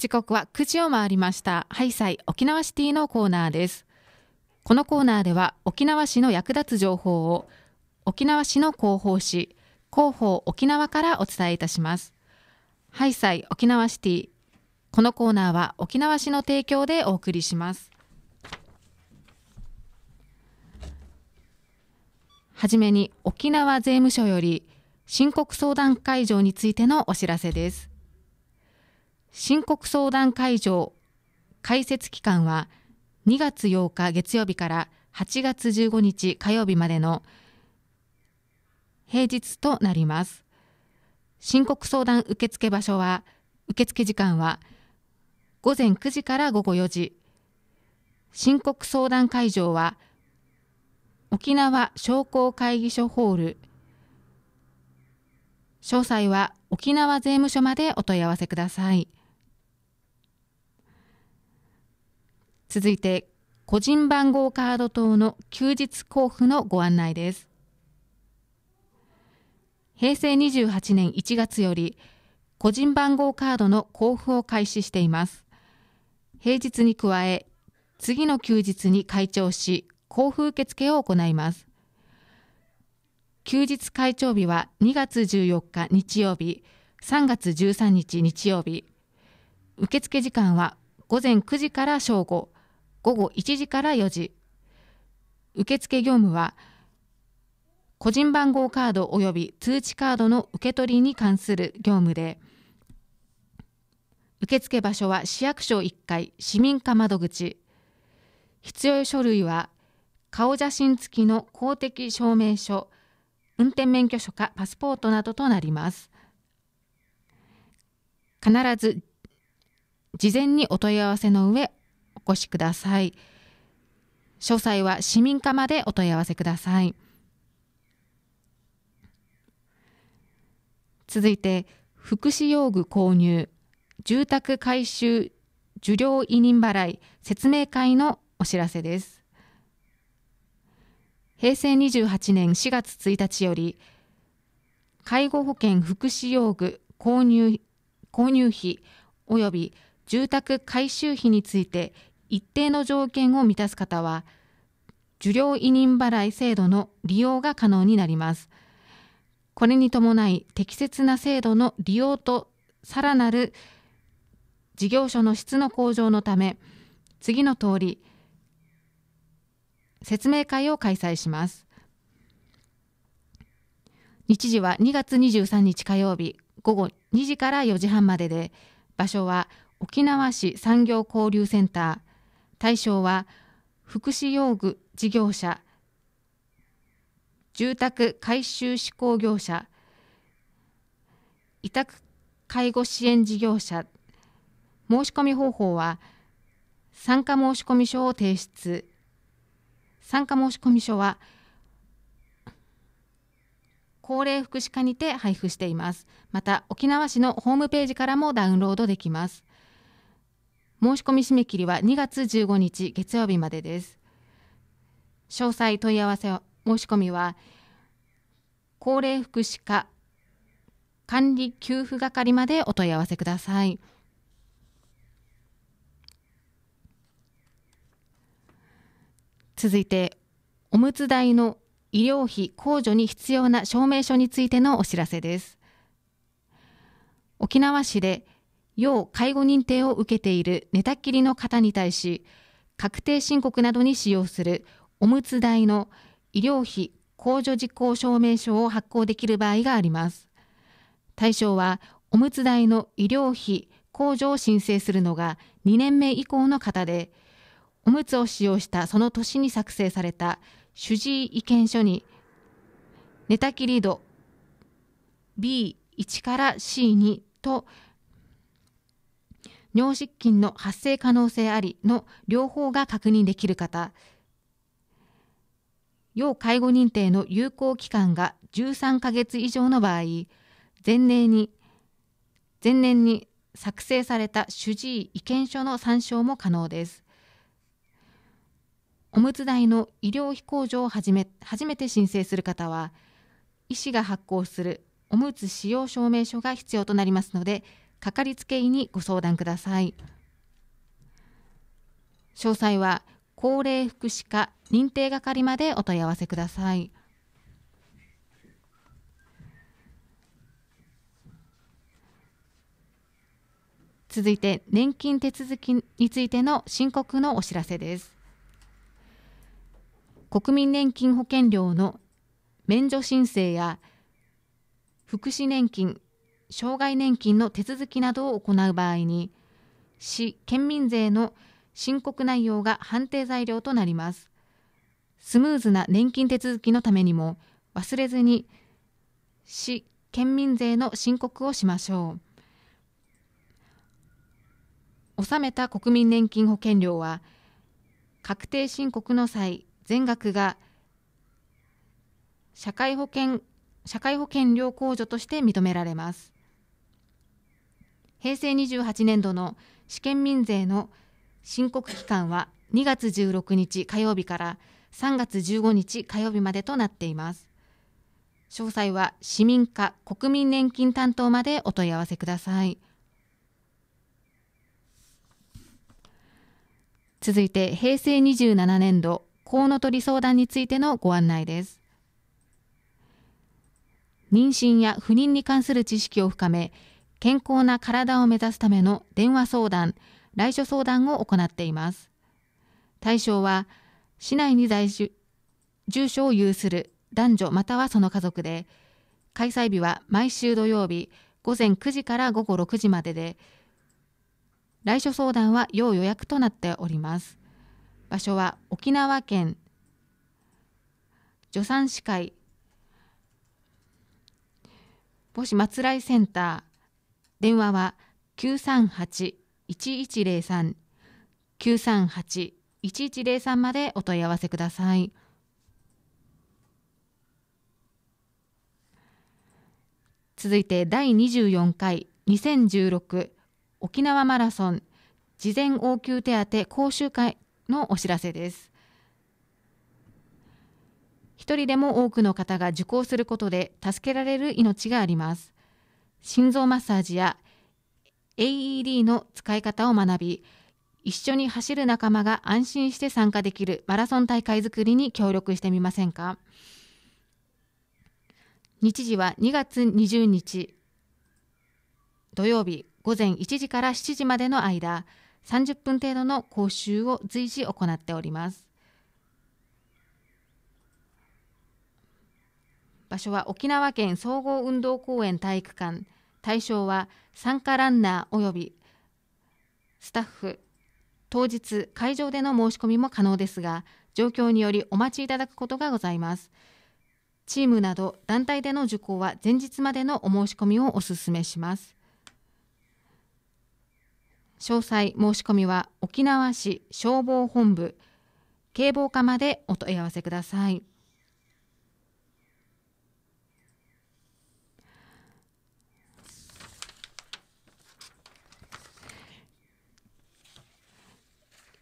時刻は9時を回りましたハイサイ沖縄シティのコーナーですこのコーナーでは沖縄市の役立つ情報を沖縄市の広報誌広報沖縄からお伝えいたしますハイサイ沖縄シティこのコーナーは沖縄市の提供でお送りしますはじめに沖縄税務署より申告相談会場についてのお知らせです申告相談会場開設期間は2月8日月曜日から8月15日火曜日までの平日となります。申告相談受付場所は、受付時間は午前9時から午後4時。申告相談会場は、沖縄商工会議所ホール。詳細は沖縄税務署までお問い合わせください。続いて、個人番号カード等の休日交付のご案内です。平成28年1月より、個人番号カードの交付を開始しています。平日に加え、次の休日に開庁し、交付受付を行います。休日開庁日は2月14日日曜日、3月13日日曜日。受付時間は午前9時から正午、午後1時から4時受付業務は個人番号カード及び通知カードの受け取りに関する業務で受付場所は市役所1階市民課窓口必要書類は顔写真付きの公的証明書運転免許証かパスポートなどとなります必ず事前にお問い合わせの上お越しください詳細は市民課までお問い合わせください続いて福祉用具購入住宅改修受領委任払い説明会のお知らせです平成28年4月1日より介護保険福祉用具購入購入費及び住宅改修費について一定の条件を満たす方は、受領委任払い制度の利用が可能になります。これに伴い、適切な制度の利用とさらなる事業所の質の向上のため、次の通り、説明会を開催します。日時は2月23日火曜日午後2時から4時半までで、場所は沖縄市産業交流センター、対象は福祉用具事業者住宅改修施工業者委託介護支援事業者申し込み方法は参加申込書を提出参加申込書は高齢福祉課にて配布していますまた沖縄市のホームページからもダウンロードできます申し込み締め切りは2月15日月曜日までです。詳細問い合わせ申し込みは、高齢福祉課管理給付係までお問い合わせください。続いて、おむつ代の医療費控除に必要な証明書についてのお知らせです。沖縄市で要介護認定を受けている寝たきりの方に対し、確定申告などに使用するおむつ代の医療費控除実行証明書を発行できる場合があります。対象は、おむつ代の医療費控除を申請するのが2年目以降の方で、おむつを使用したその年に作成された主治医意見書に、寝たきり度 B1 から C2 と尿失禁の発生可能性ありの両方が確認できる方要介護認定の有効期間が13ヶ月以上の場合前年に前年に作成された主治医意見書の参照も可能ですおむつ代の医療費控除をはめ初めて申請する方は医師が発行するおむつ使用証明書が必要となりますのでかかりつけ医にご相談ください詳細は高齢福祉課認定係までお問い合わせください続いて年金手続きについての申告のお知らせです国民年金保険料の免除申請や福祉年金障害年金の手続きなどを行う場合に市・県民税の申告内容が判定材料となりますスムーズな年金手続きのためにも忘れずに市・県民税の申告をしましょう納めた国民年金保険料は確定申告の際全額が社会保険社会保険料控除として認められます。平成28年度の試験民税の申告期間は2月16日火曜日から3月15日火曜日までとなっています。詳細は市民課国民年金担当までお問い合わせください。続いて平成27年度コの鳥相談についてのご案内です。妊娠や不妊に関する知識を深め、健康な体を目指すための電話相談、来所相談を行っています。対象は、市内に在住、住所を有する男女またはその家族で、開催日は毎週土曜日午前9時から午後6時までで、来所相談は要予約となっております。場所は沖縄県助産師会母子まつらいセンター電話は九三八一一零三九三八一一零三までお問い合わせください。続いて第二十四回二千十六沖縄マラソン事前応急手当講習会のお知らせです。一人でも多くの方が受講することで助けられる命があります。心臓マッサージや AED の使い方を学び、一緒に走る仲間が安心して参加できるマラソン大会づくりに協力してみませんか日時は2月20日土曜日午前1時から7時までの間30分程度の講習を随時行っております場所は沖縄県総合運動公園体育館対象は参加ランナーおよびスタッフ当日会場での申し込みも可能ですが状況によりお待ちいただくことがございますチームなど団体での受講は前日までのお申し込みをお勧めします詳細申し込みは沖縄市消防本部警防課までお問い合わせください。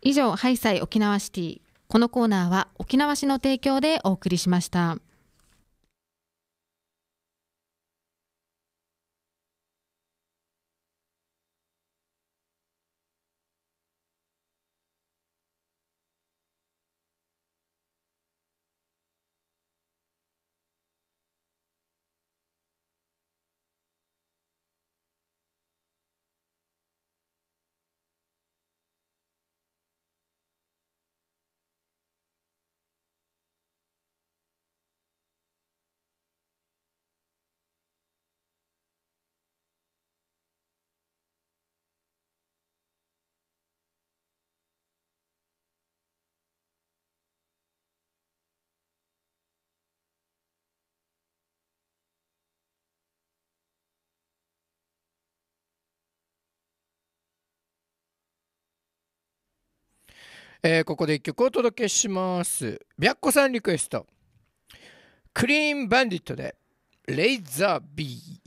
以上、ハイサイ沖縄シティ。このコーナーは沖縄市の提供でお送りしました。えー、ここで一曲お届けします。白子さんリクエスト。クリーンバンディットで、レイザービー。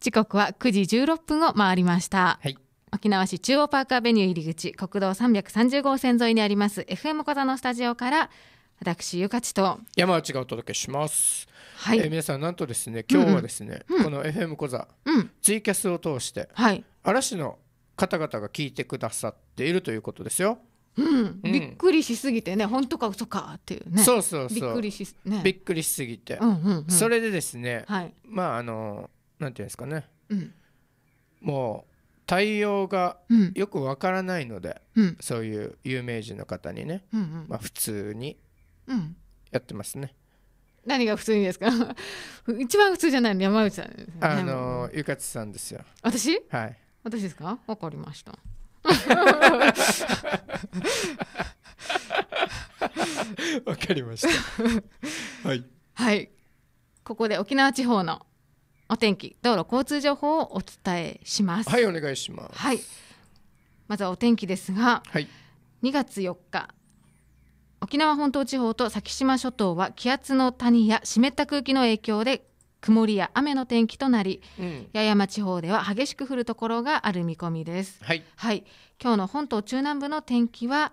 時刻は9時16分を回りました、はい、沖縄市中央パークアベニュー入り口国道330号線沿いにあります FM 小座のスタジオから私ゆかちと山内がお届けします。はい、えー、皆さんなんとですね今日はですね、うんうん、この FM 小座、うん、ツイキャスを通して、はい、嵐の方々が聞いてくださっているということですよ。うんびっくりしすぎてね本当か嘘かっていうねそうそうそうびっくりし,、びっくりしすぎて、それでですね、まああのなんていうんですかね、もう対応がよくわからないので、そういう有名人の方にね、まあ、普通にやってますね。何が普通にですか [LAUGHS] 一番普通じゃないの山内さん、あのゆかつさんですよ私はい私ですかわかりました [LAUGHS] わかりました。はい。はい。ここで沖縄地方のお天気、道路交通情報をお伝えします。はい、お願いします。はい。まずはお天気ですが、はい、2月4日、沖縄本島地方と先島諸島は気圧の谷や湿った空気の影響で曇りや雨の天気となり、うん、八重山地方では激しく降るところがある見込みです。はい、はい、今日の本島中南部の天気は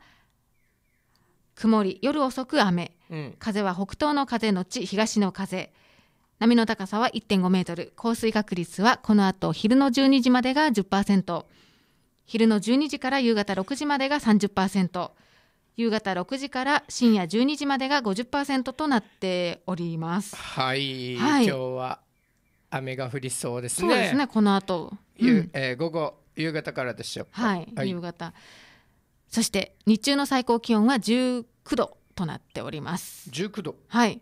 曇り、夜遅く雨、うん、風は北東の風のち東の風、波の高さは1.5メートル、降水確率はこの後昼の12時までが10%、昼の12時から夕方6時までが30%。夕方6時から深夜12時までが50%となっております。はい、はい、今日は雨が降りそうですね。そうですね。この後、うん、えー、午後夕方からでしょうはい、はい、夕方。そして日中の最高気温は19度となっております。19度。はい。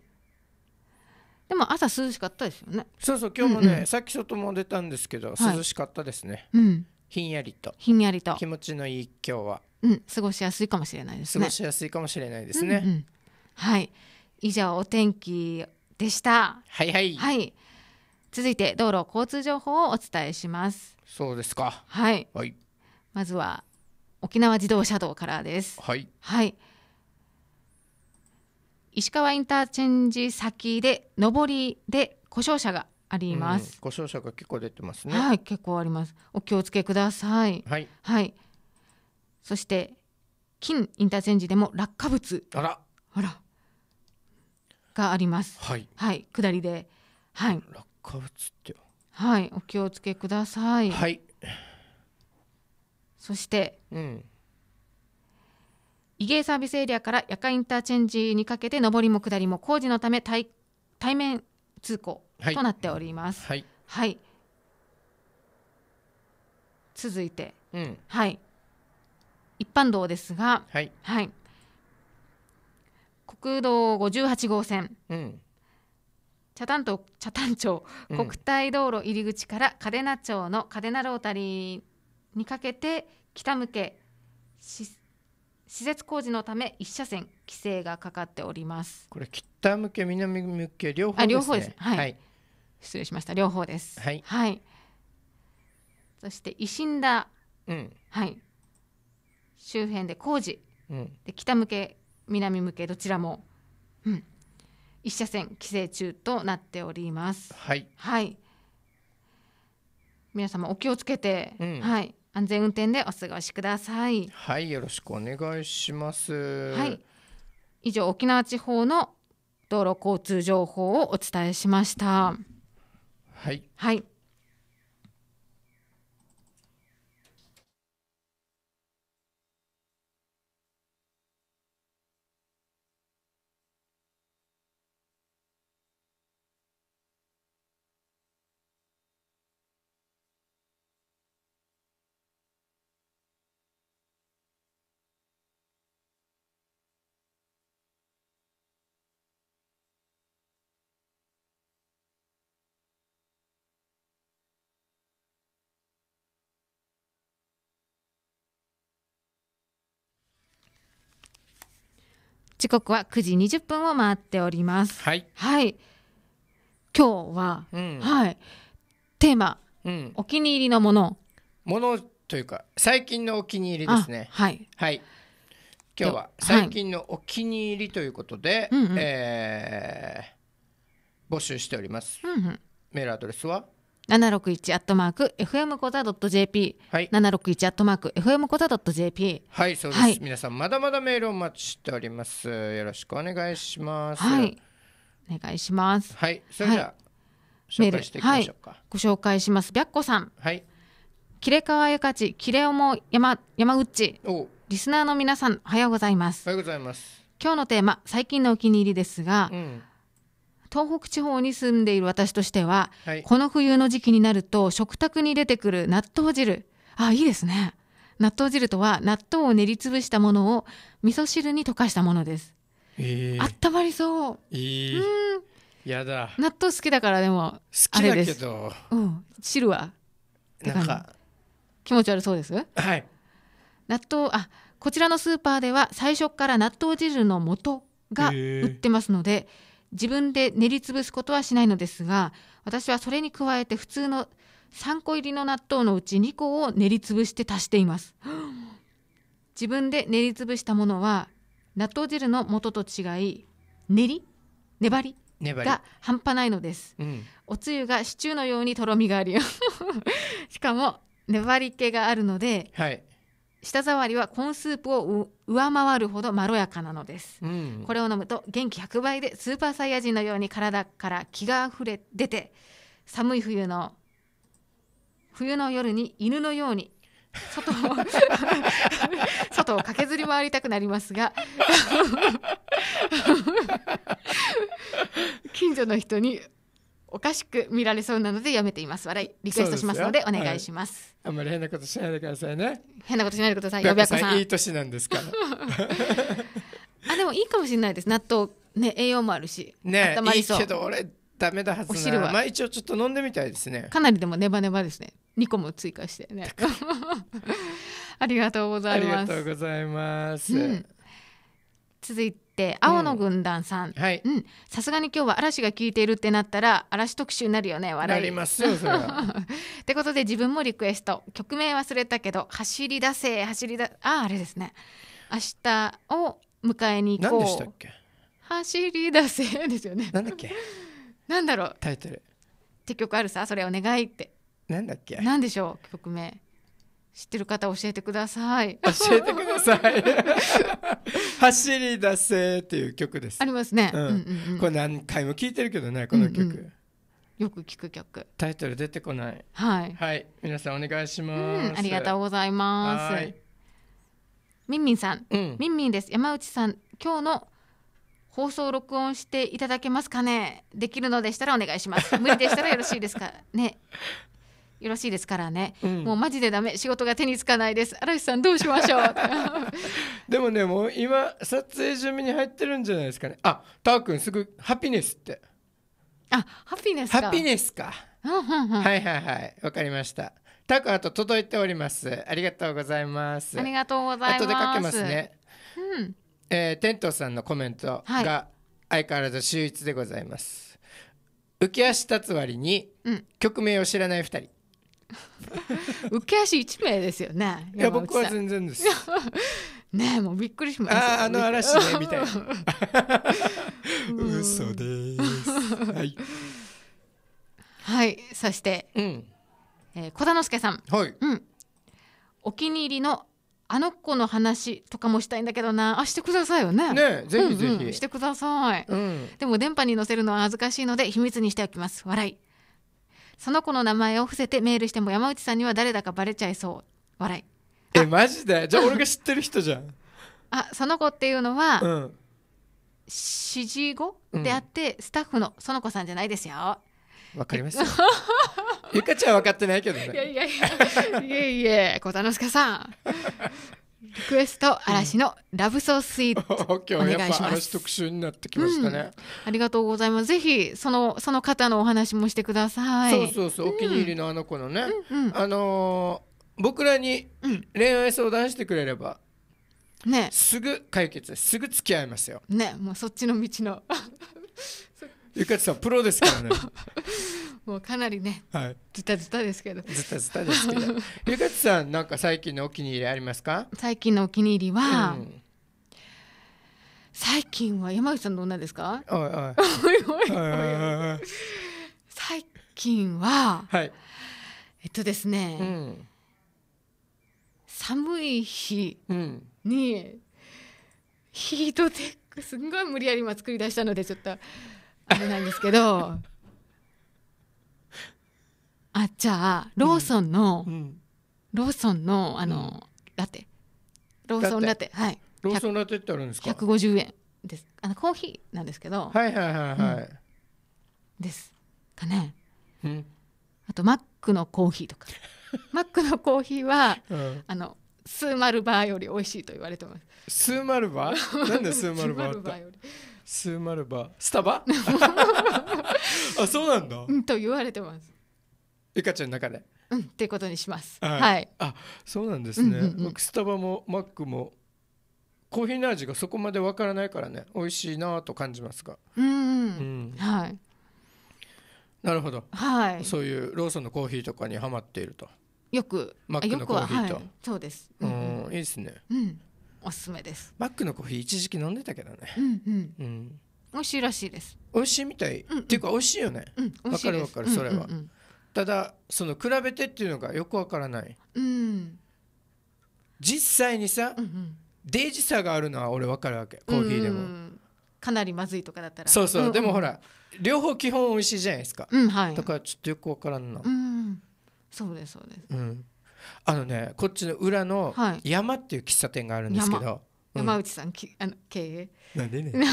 でも朝涼しかったですよね。そうそう今日もね、うんうん、さっき外も出たんですけど涼しかったですね。はい、うん。ひんやりと。ひんやりと。気持ちのいい今日は。うん、過ごしやすいかもしれないですね。過ごしやすいかもしれないですね。うんうん、はい、以上お天気でした。はいはい。はい。続いて道路交通情報をお伝えします。そうですか。はい。はい、まずは沖縄自動車道からです。はい。はい。石川インターチェンジ先で上りで故障車があります。うん、故障車が結構出てますね。はい、結構あります。お気をつけください。はい。はい。そして金インターチェンジでも落下物あらあらがあります。はい、はい、下りで、はい。落下物って。はい、お気をつけください。はい。そして、うん。伊サービスエリアから夜間インターチェンジにかけて上りも下りも工事のため対対面通行となっております。はい、はい、続いて、うん、はい。一般道ですが、はい、はい、国道58号線、うん、茶炭谷、茶町国体道路入り口から嘉手納町の嘉手納ロータリーにかけて北向け施設工事のため一車線規制がかかっておりますこれ北向け南向け両方です、ね、両方です、はい、はい、失礼しました両方です、はい、はい、そして石田、うん、はい周辺で工事、うん、で北向け南向けどちらも、うん、一車線規制中となっております。はい、はい、皆様お気をつけて、うん、はい、安全運転でお過ごしください。はい、よろしくお願いします。はい、以上沖縄地方の道路交通情報をお伝えしました。はい、はい時刻は9時20分を回っております。はい。はい。今日は、うん、はい。テーマ、うん、お気に入りのもの。ものというか、最近のお気に入りですね。はい。はい。今日は最近のお気に入りということで、はい、えー、募集しております。うんうん、メールアドレスは761アットマーク FM コタ .jp、はい、761アットマーク FM コタ .jp はいそうです、はい、皆さんまだまだメールをお待ちしておりますよろしくお願いしますはいお願いしますはいそれでは、はい、紹介していきましょうか、はい、ご紹介します白子さんはい切れ川ゆかち切れおも山山内おリスナーの皆さんおはようございますおはようございます今日のテーマ最近のお気に入りですが、うん東北地方に住んでいる私としては、はい、この冬の時期になると食卓に出てくる納豆汁あいいですね納豆汁とは納豆を練りつぶしたものを味噌汁に溶かしたものです、えー、あったまりそう、えー、うんやだ納豆好きだからでも好きだけど、うん、汁はなんか気持ち悪そうですはい納豆あこちらのスーパーでは最初から納豆汁の素が売ってますので、えー自分で練りつぶすことはしないのですが私はそれに加えて普通の3個入りの納豆のうち2個を練りつぶして足しています自分で練りつぶしたものは納豆汁の元と違い練り粘りが半端ないのです、うん、おつゆがシチューのようにとろみがあるよ [LAUGHS] しかも粘り気があるので、はい、舌触りはコーンスープを上回るほどまろやかなのです、うん、これを飲むと元気100倍でスーパーサイヤ人のように体から気があふれ出て寒い冬の冬の夜に犬のように外を [LAUGHS] 外を駆けずり回りたくなりますが [LAUGHS] 近所の人におかしく見られそうなのでやめています笑いリクエストしますのでお願いします、はい、あんまり変なことしないでくださいね変なことしないでください呼び役さんいい年なんですから [LAUGHS] あでもいいかもしれないです納豆ね栄養もあるしね温まりそういいけど俺ダメだはずお汁はまあ一応ちょっと飲んでみたいですねかなりでもネバネバですね2個も追加してね [LAUGHS] ありがとうございますありがとうございます、うん、続いてて青の軍団さん、うん、はいさすがに今日は嵐が聞いているってなったら嵐特集になるよね笑いなりますよそれは [LAUGHS] ってことで自分もリクエスト曲名忘れたけど「走り出せ走りだああれですね明日を迎えに行こう」何でしたっけ走り出せ [LAUGHS] ですよねなんだっけ [LAUGHS] なんだろうタイトルって曲あるさそれお願いってなんだっけなんでしょう曲名知ってる方教えてください。教えてください。[LAUGHS] 走り出せっていう曲です。ありますね。うんうんうん、これ何回も聞いてるけどね、この曲。うんうんよく聞く曲。タイトル出てこない。はい。はい、皆さんお願いします。うん、ありがとうございます。みんみんさん、うん、みんみんです。山内さん、今日の放送録音していただけますかね。できるのでしたらお願いします。無理でしたらよろしいですかね。よろしいですからね、うん、もうマジでダメ仕事が手につかないです嵐さんどうしましょう [LAUGHS] でもねもう今撮影準備に入ってるんじゃないですかねあたーくんすぐハピネスってあハピネスかハピネスか、はいはいはいわかりましたたオくあと届いておりますありがとうございますありがとうございます後でかけますねうんえー、テントさんのコメントが相変わらず秀逸でございます、はい、浮き足立つ割に、曲名を知らない二人 [LAUGHS] 受け足一名ですよねいや僕は全然です [LAUGHS] ねもうびっくりしましたああの嵐ねみたいな嘘ですはい、はい、そして、うん、えー、小田之助さん、はいうん、お気に入りのあの子の話とかもしたいんだけどなあしてくださいよねねぜひぜひ、うんうん、してください、うん、でも電波に載せるのは恥ずかしいので秘密にしておきます笑いその子の名前を伏せてメールしても山内さんには誰だかバレちゃいそう笑いえマジでじゃあ俺が知ってる人じゃん [LAUGHS] あその子っていうのは、うん、指示語であって、うん、スタッフのその子さんじゃないですよわかりましたゆかちゃん分かってないけどねいやいやいやいやいや小田之助さんリクエスト嵐のラブソースイート、[LAUGHS] 今日お願いします。特集になってきましたね、うん、ありがとうございます。ぜひそのその方のお話もしてください。そうそうそう、お気に入りのあの子のね、うんあのー、僕らに恋愛相談してくれれば。ね、すぐ解決すぐ付き合いますよ。ね、もうそっちの道の [LAUGHS] ゆかちさんプロですからね。[LAUGHS] もうかなりね、はい、ズタズタですけどですけどゆかつさんなんか最近のお気に入りありますか最近のお気に入りは、うん、最近は山口さんどんなですかおいおい最近は、はい、えっとですね、うん、寒い日に、うん、ヒートテックすんごい無理やり今作り出したのでちょっとあれなんですけどあじゃあローソンの、うん、ローソンのあの、うん、ラテローソンラテはいローソンラテってあるんですか150円ですあのコーヒーなんですけどはいはいはいはい、うん、ですかね、うん、あとマックのコーヒーとか [LAUGHS] マックのコーヒーは、あのスーマルバーより美味しいと言われてますスーマルバー [LAUGHS] なんでスーマルバースーマルバースタバ [LAUGHS] あそうなんだ、と言われてますゆかちゃんの中で。うん、っていうことにします。はい。はい、あ、そうなんですね。うんうんうん、スタバもマックもコーヒーの味がそこまでわからないからね、美味しいなと感じますが。うん、うん、はい。なるほど。はい。そういうローソンのコーヒーとかにハマっていると。よく。マックのコーヒーと。はい、そうです。うん、うん、いいですね。うん。おすすめです。マックのコーヒー一時期飲んでたけどね。うん、うん。うん。美味しいらしいです。美味しいみたい。うんうん、っていうか美味しいよね。わ、うん、かるわかる、それは。うんうんただその比べてっていうのがよくわからない、うん、実際にさ、うんうん、デイジさがあるのは俺わかるわけコーヒーでも、うん、かなりまずいとかだったらそうそう、うんうん、でもほら両方基本美味しいじゃないですか、うんはい、だからちょっとよくわからんな、うん、そうですそうです、うん、あのねこっちの裏の山っていう喫茶店があるんですけど、はいうん、山内さんきあの経営なんでね [LAUGHS]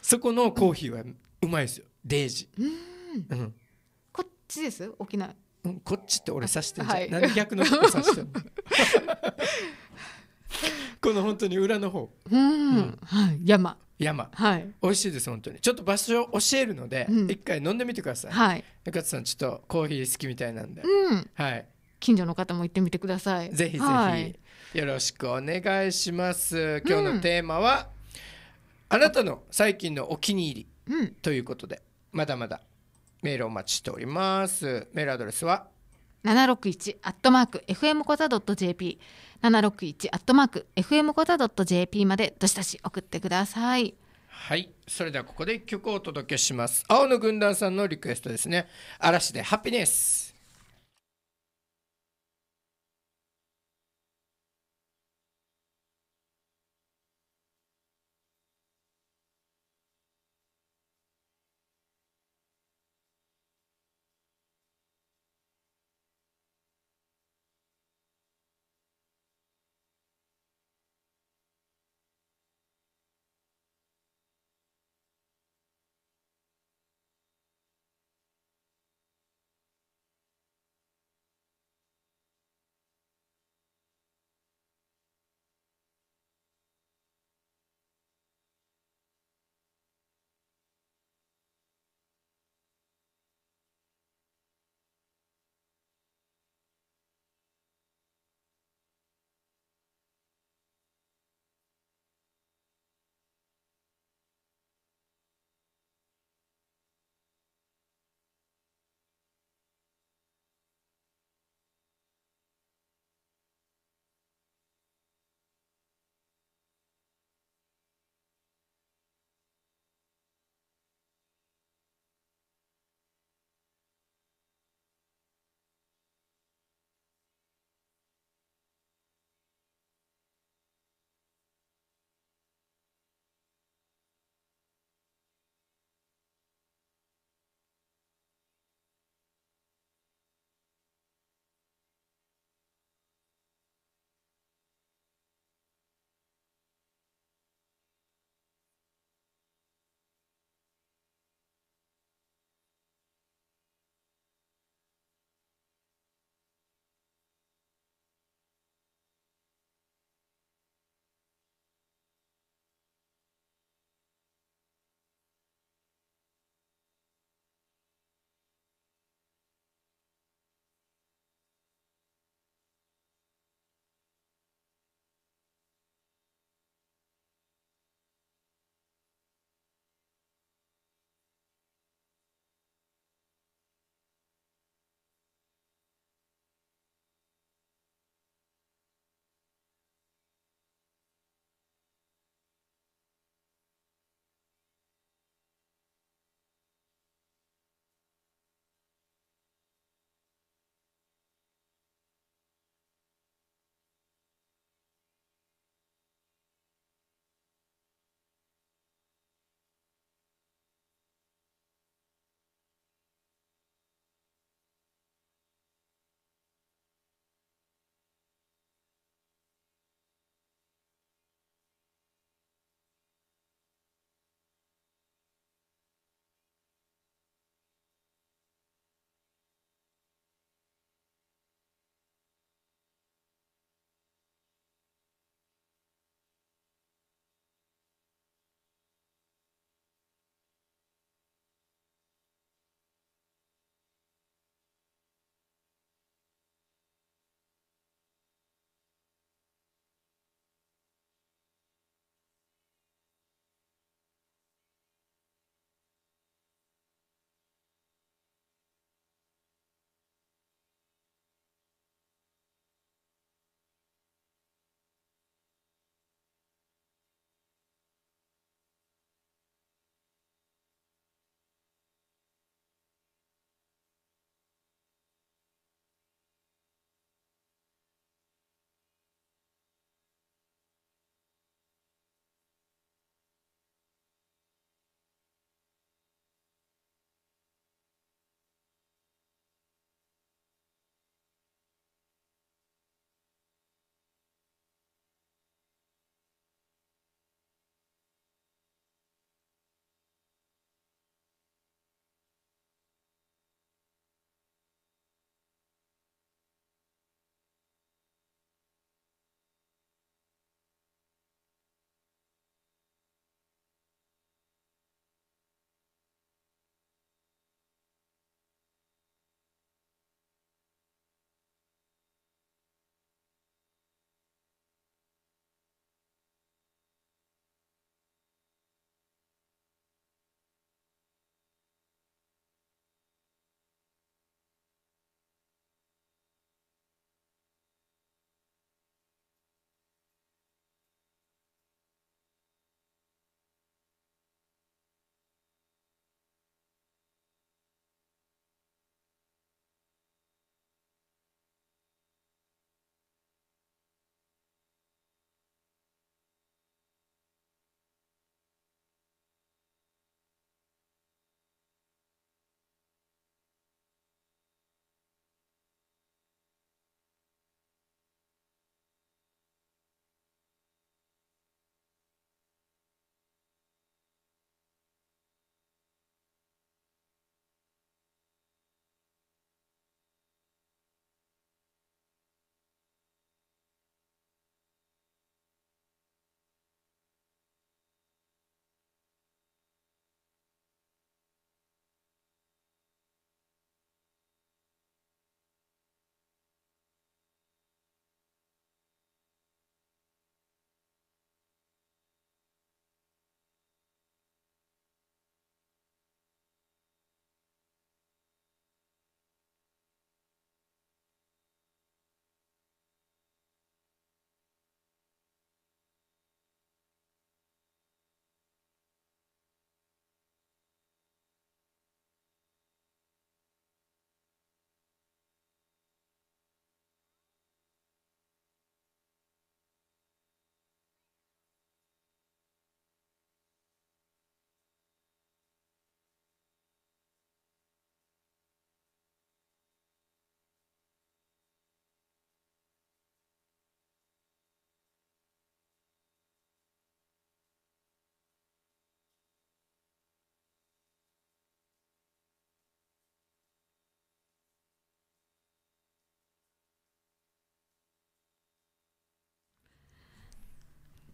そこのコーヒーはうまいですよデイジうん、うんちです沖縄、うん、こっちって俺指してんじゃん、はい、何逆の指してんの [LAUGHS] この本当に裏の方うん、うん、はい、山山、はい、美味しいです本当にちょっと場所を教えるので、うん、一回飲んでみてください、はい、中津さんちょっとコーヒー好きみたいなんで、うん、はい近所の方も行ってみてくださいぜひぜひ、はい、よろしくお願いします今日のテーマは、うん、あなたの最近のお気に入りということでまだまだメールお待ちしておりますメールアドレスは七六一アットマーク FM コザドッタ .jp 七六一アットマーク FM コザドッタ .jp までどしどし送ってくださいはいそれではここで一曲をお届けします青の軍団さんのリクエストですね嵐でハピネス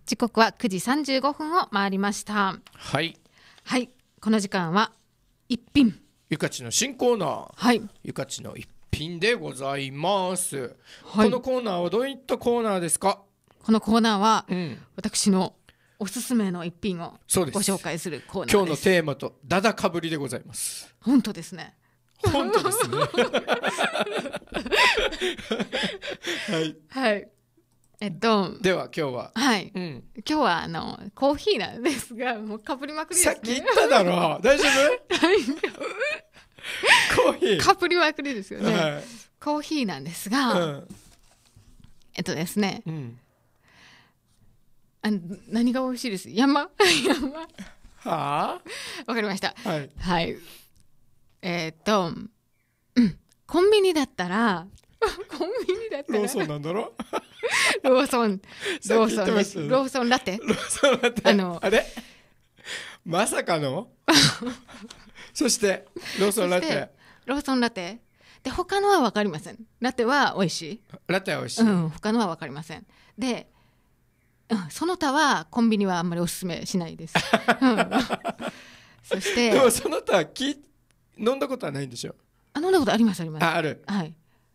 時刻は9時35分を回りましたはいはいこの時間は一品ゆかちの新コーナーはいゆかちの一品でございます、はい、このコーナーはどういったコーナーですかこのコーナーは、うん、私のおすすめの一品をそうですご紹介するコーナー今日のテーマとダダかぶりでございます本当ですね本当ですね [LAUGHS] はい、はいえっと、では今日は。はい。うん、今日はあのコーヒーなんですが、もうかぶりまくりです、ね、さっき言っただろう。大丈夫？コーヒー。かぶりまくりですよね。はい、コーヒーなんですが、うん、えっとですね。うん、あ何が美味しいです。山 [LAUGHS] 山。はあ。わかりました。はい。はい、えー、っと、うん、コンビニだったら [LAUGHS] コンビニだっローソンなんだろローソン [LAUGHS] ローソンですローソンラテローソンラテあのあれまさかの [LAUGHS] そしてローソンラテローソンラテで他のは分かりませんラテは美味しいラテは美味しい、うん、他のは分かりませんで、うん、その他はコンビニはあんまりおすすめしないです、うん、そしてでもその他き飲んだことはないんでしょあ飲んだことありますありますああるはい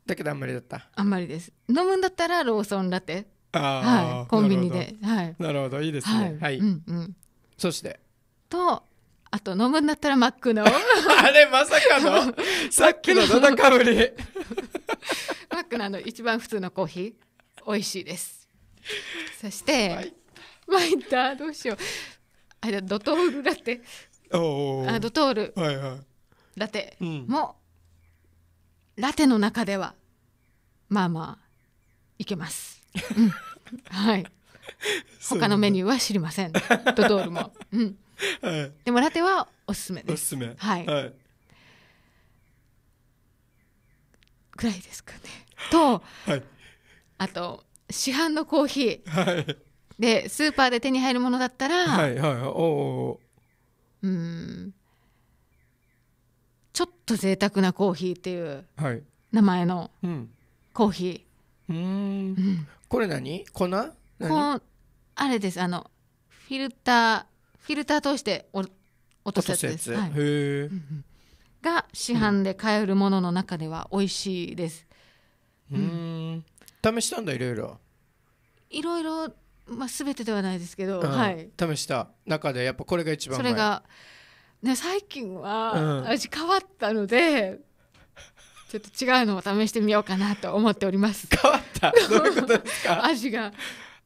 だけどあんまりだったあんまりです飲むんだったらローソンラテはい、コンビニではいなるほどいいですねはい、うんうん、そしてとあと飲むんだったらマックの [LAUGHS] あれまさかの [LAUGHS] さっきのどのかぶり [LAUGHS] マックのあの一番普通のコーヒー美味しいですそして、はい、参ったどうしようあれドトールラテおあドトール、はいはい、ラテも、うん、ラテの中ではまあまあいけます。うん、はい他のメニューは知りません。ドトールも。うん。はい、でもラテはおすすめです。すすめはい。はい、ぐらいですかね。と、はい、あと市販のコーヒー。はい。でスーパーで手に入るものだったら。はいはい。おお。うん。ちょっと贅沢なコーヒーっていう名前の。はい、うんコーヒーうんこれ何粉こあれですあのフィルターフィルター通してお落とすやつです、はい、へえが市販で買えるものの中では美味しいですうん試したんだいろいろいろいろまあ全てではないですけど、うん、はい試した中でやっぱこれが一番それがね最近は、味変わったのでちょっと違うのを試してみようかなと思っております変わったどういうことですか [LAUGHS] 味が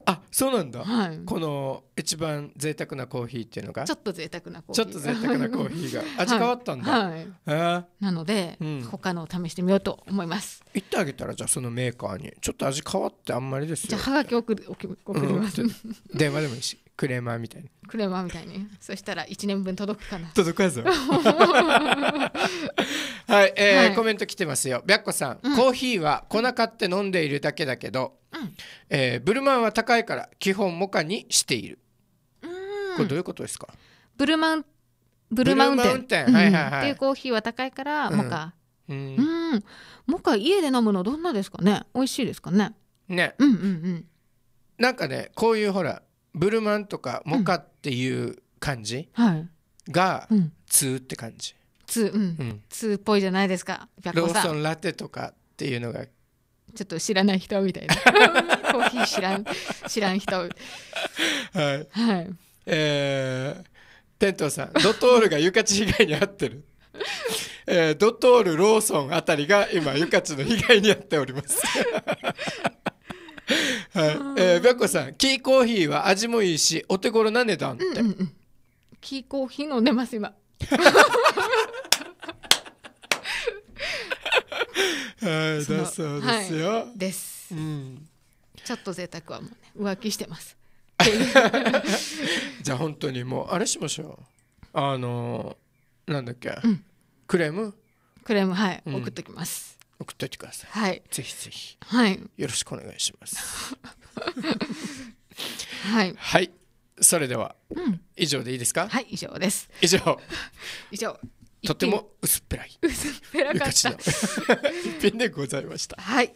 あそうなんだ、はい、この一番贅沢なコーヒーっていうのがちょっと贅沢なコーヒーちょっと贅沢なコーヒーが [LAUGHS] 味変わったんだ、はいはい、えー、なので、うん、他のを試してみようと思います言ってあげたらじゃあそのメーカーにちょっと味変わってあんまりですよじゃあはがき送る送ります、うん、電話でもいいしクレーマーみたいにクレーマーみたいにそしたら1年分届くかな届かぞ [LAUGHS] はい、えーはい、コメント来てますよ白子さ、うん、コーヒーは粉買って飲んでいるだけだけど、うん、えー、ブルマンは高いから基本モカにしているこれどういうことですかブルマンブルマウンテンっていうコーヒーは高いからモカ、うん、うんモカ家で飲むのどんなですかね美味しいですかねね、うんうんうんなんかねこういうほらブルマンとかモカっていう感じがツーって感じ。ツうん、っぽいじゃないですか。ローソンラテとかっていうのが。ちょっと知らない人みたいな。[LAUGHS] コーヒー知らん、知らん人。はい。はい。えー、テントさん、ドトールがユカチ被害に遭ってる。えー、ドトール、ローソンあたりが今、ユカチの被害に遭っております。はい。えー、白子さん、キーコーヒーは味もいいし、お手頃な値段って。うんうんうん、キーコーヒー飲んでます、今。はい、だそうですよ。はい、です、うん。ちょっと贅沢はもうね、浮気してます。[LAUGHS] じゃあ本当にもうあれしましょう。あのー、なんだっけ、うん、クレームクレームはい、うん、送っときます。送っておいてください。はい。ぜひぜひ。はい。よろしくお願いします。[LAUGHS] はい。はい。それでは、うん、以上でいいですか。はい、以上です。以上。[LAUGHS] 以上。とても薄っぺらい。薄っぺらかった。[LAUGHS] 一品でございました。はい。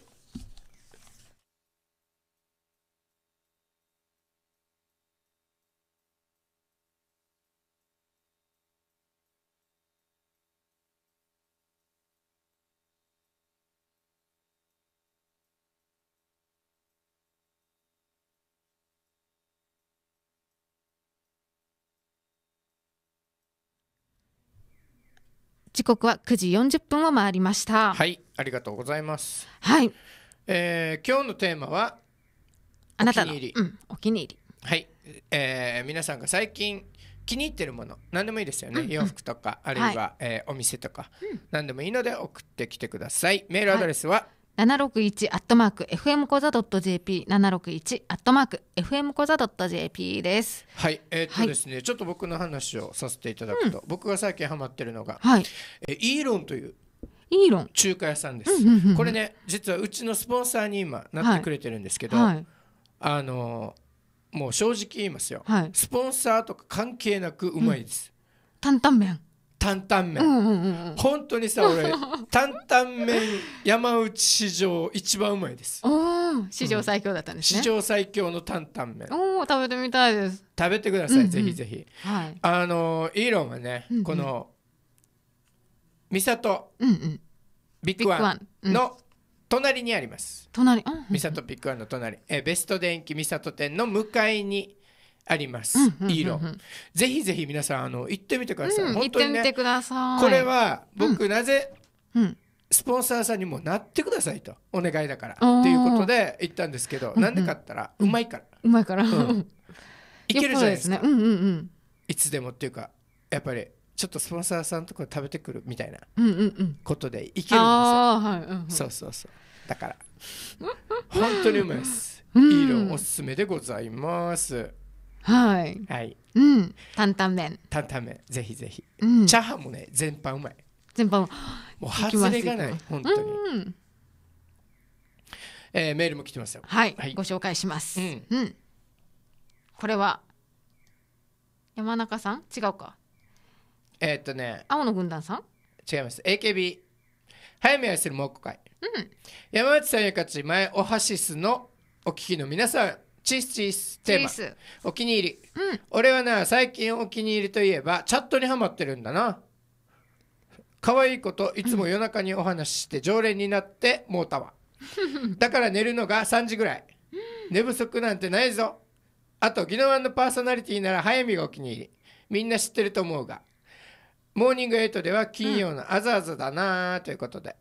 刻は9時40分を回りましたはいありがとうございますはい、えー、今日のテーマはあなたのお気に入り、うん、お気に入りはい、えー、皆さんが最近気に入ってるもの何でもいいですよね、うんうん、洋服とかあるいは、はい、えー、お店とか、うん、何でもいいので送ってきてくださいメールアドレスは、はい761アットマーク FM コザドット JP 761アットマーク FM コザドット JP ですはいえー、っとですね、はい、ちょっと僕の話をさせていただくと、うん、僕が最近ハマってるのが、はい、えイーロンというイーロン中華屋さんです、うんうんうん、これね実はうちのスポンサーに今なってくれてるんですけど、はい、あのもう正直言いますよ、スポンサーとか関係なくうまいです、うん、担々麺担々麺、うんうんうん、本当にさ俺 [LAUGHS] 担々麺山内史上一番うまいです史上最強だったんです、ねうん、史上最強の担々麺お食べてみたいです食べてください、うんうん、ぜひぜひ、はい、あのイーロンはね、この美里、うんうん、ビッグワンの隣にあります隣、うんうん、ビッグワンの隣えベスト電機三郷店の向かいにあります。いいの。ぜひぜひ皆さんあの行ってみてください。うん、本当にね。これは僕なぜ、うん、スポンサーさんにもなってくださいとお願いだからっていうことで行ったんですけど、な、んでかったらうまいから。うまいから。うん、いけるじゃないですか。うううんんん、いつでもっていうかやっぱり。ちょっとスポンサーさんとか食べてくるみたいなことでいけるんですよ。はいそうそうそう。だから本当にうまいです。うん、いいのおすすめでございます。はい。はい。うん。担々麺。担々麺、ぜひぜひ。うん、チャーハンもね、全般うまい。全般。もう外れがない、本当に。うん、えー、メールも来てますよ。はい。はい、ご紹介します。うん。うん、これは。山中さん、違うか。えー、っとね。青の軍団さん。違います。A. K. B.。早め愛する木会。うん。山内さんやかち、前オハシスの。お聞きの皆さん。チスチステーマスお気に入り、うん、俺はな最近お気に入りといえばチャットにはまってるんだな可愛い子といつも夜中にお話しして常連になってもうたわだから寝るのが3時ぐらい寝不足なんてないぞあと宜野湾のパーソナリティなら早見がお気に入りみんな知ってると思うがモーニングエイトでは金曜のあざあざだなということで、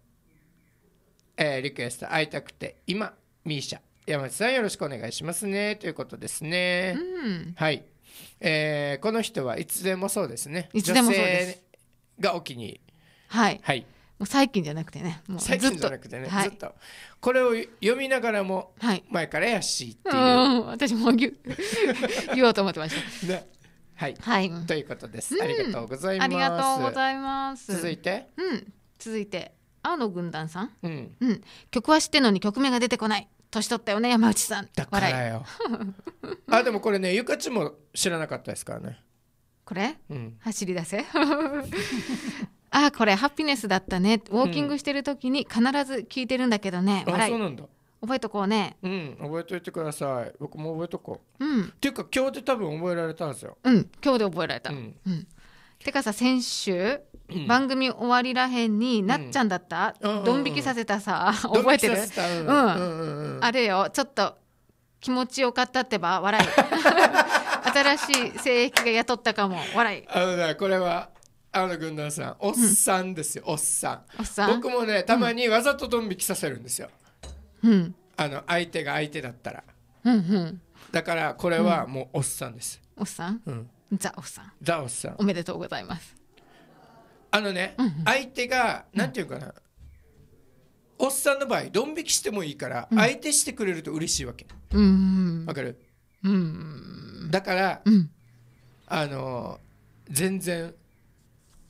うん、えー、リクエスト会いたくて今ミーシャ山内さんよろしくお願いしますねということですね。うん、はい、えー、この人はいつでもそうですね。いつでもそうです。がお気にはい。はい。もう最近じゃなくてね、もう最近じゃなくてね、はい、ずっとこれを読みながらも、前からやしっていう。私も言 [LAUGHS] 言おうと思ってました。[LAUGHS] ね、はい、はい、ということです、うん、ありがとうございます。ありがとうございます。続いて、うん、続いて青の軍団さん、うん、うん、曲は知ってんのに曲名が出てこない。年取ったよね山内さんだからよ [LAUGHS] あでもこれねゆかちも知らなかったですからねこれ、うん、走り出せ [LAUGHS] あこれハピネスだったねウォーキングしてる時に必ず聞いてるんだけどね、うん、あそうなんだ覚えとこうねうん覚えといてください僕も覚えとこう、うん、っていうか今日で多分覚えられたんですようん今日で覚えられた、うん、うん、てかさ先週、番組終わりらへんに、なっちゃんだったドン引きさせたさ覚えてるうんあれよちょっと気持ちよかったってば笑い [LAUGHS] 新しい性癖が雇ったかも笑いあのねこれはあの軍団さんおっさんですよ、さん、おっさん僕もねたまにわざとドン引きさせるんですよ、うん、あの相手が相手だったら、うんうん、だからこれはもうおっさんです、おっさん、うんザオさんザオさんおめでとうございますあのね、うん相手がなんていうかな、うん、おっさんの場合ドン引きしてもいいから相手してくれると嬉しいわけわ、うん、かる、うん、だから、うん、あの全然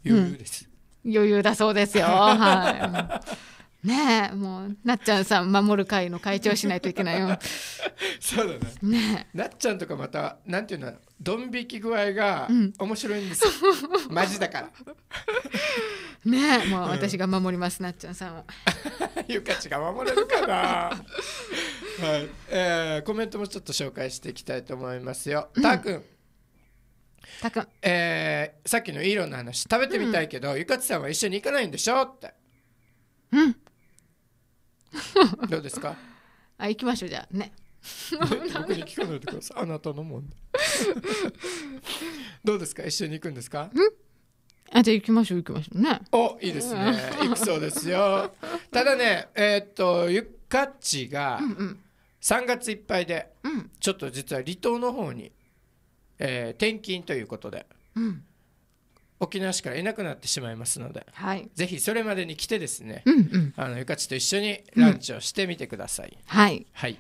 余裕です、余裕だそうですよはい [LAUGHS] ねえもうなっちゃんさん守る会の会長しないといけないよ [LAUGHS] そうだな、ねなっちゃんとかまたなんていうのドン引き具合が面白いんですよ、うん、マジだからねえもう私が守ります、うん、なっちゃんさんは [LAUGHS] ゆかちが守れるかな [LAUGHS] はい、えー、コメントもちょっと紹介していきたいと思いますよ。たーくん。たくん。えー、さっきのイーロンの話、食べてみたいけど、うん、ゆかちさんは一緒に行かないんでしょって。うん。[LAUGHS] どうですかあ行きましょうじゃあね [LAUGHS] 僕に聞かないでくださいあなたのもん [LAUGHS] どうですか一緒に行くんですかあじゃあ行きましょう行きましょうねおいいですね行くそうですよただねえー、っとゆかっちが3月いっぱいで、うん、ちょっと実は離島の方に、えー、転勤ということで、うん沖縄市からいなくなってしまいますので、はい、ぜひそれまでに来てですね、うんうん、あのゆかちと一緒にランチをしてみてください。うん、はい、はい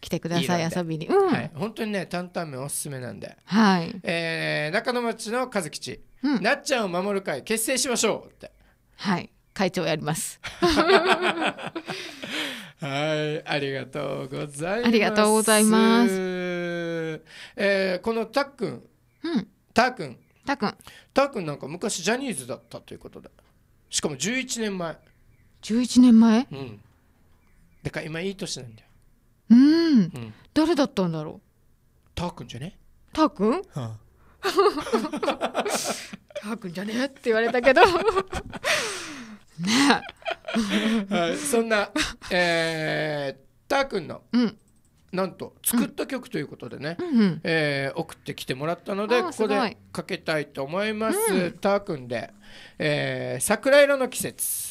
来てください遊びに、うん、はい、本当にね担々麺おすすめなんで、はいえー、中野町の和吉、うん、なっちゃんを守る会結成しましょうってはい会長やりますはいありがとうございますありがとうございます、えー、このたっくん、うん、たっくんたっくんたっくんなんか昔ジャニーズだったということでしかも11年前11年前うんだから今いい年なんだようん、うん誰だったんだろうたっくんじゃねたっくん [LAUGHS] たっくんじゃねって言われたけど [LAUGHS] ねえいそんなえー、たっくんのうんなんと作った曲ということでね、うんえー、送ってきてもらったのでここでかけたいと思います。うん、ターくんで、えー、桜色の季節。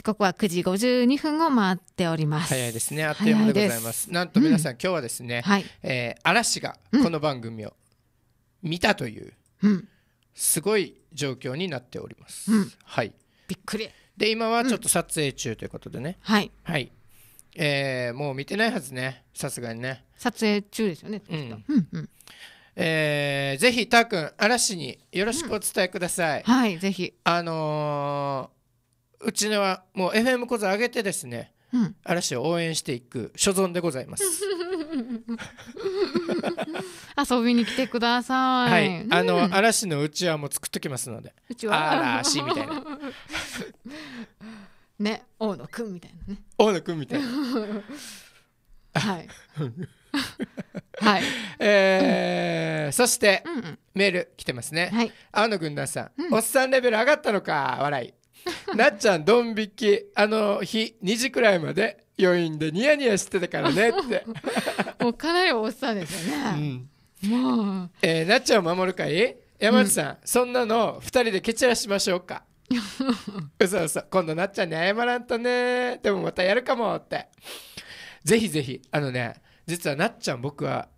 時刻は9時52分を回っております早いですねあっという間でございますなんと皆さん、うん、今日はですね、はい、えー、嵐がこの番組を見たという、すごい状況になっております、うん、はいびっくりで今はちょっと撮影中ということでね、はい、はい、えー、もう見てないはずねさすがにね撮影中ですよねうん、うんえー、ぜひたーくん嵐によろしくお伝えください、はいぜひあのーうちのはもう FM 講座上げてですね、うん、嵐を応援していく所存でございます [LAUGHS] 遊びに来てください、はい、あの、嵐のうちはもう作っときますのでうちわ嵐みたいな [LAUGHS] ね大野くんみたいなね大野くんみたいなはい [LAUGHS] はい、えー、そして、うんうん、メール来てますね、はい、青野軍団さん、うん、おっさんレベル上がったのか笑い [LAUGHS] なっちゃんドン引きあの日2時くらいまで余韻でニヤニヤしてたからねって [LAUGHS] もうかなりおっさんですよね、うん、もう、えー、なっちゃんを守る会山内さん、うん、そんなの2人で蹴散らしましょうか [LAUGHS] 嘘嘘今度なっちゃんに謝らんとねでもまたやるかもってぜひぜひあのね実はなっちゃん僕は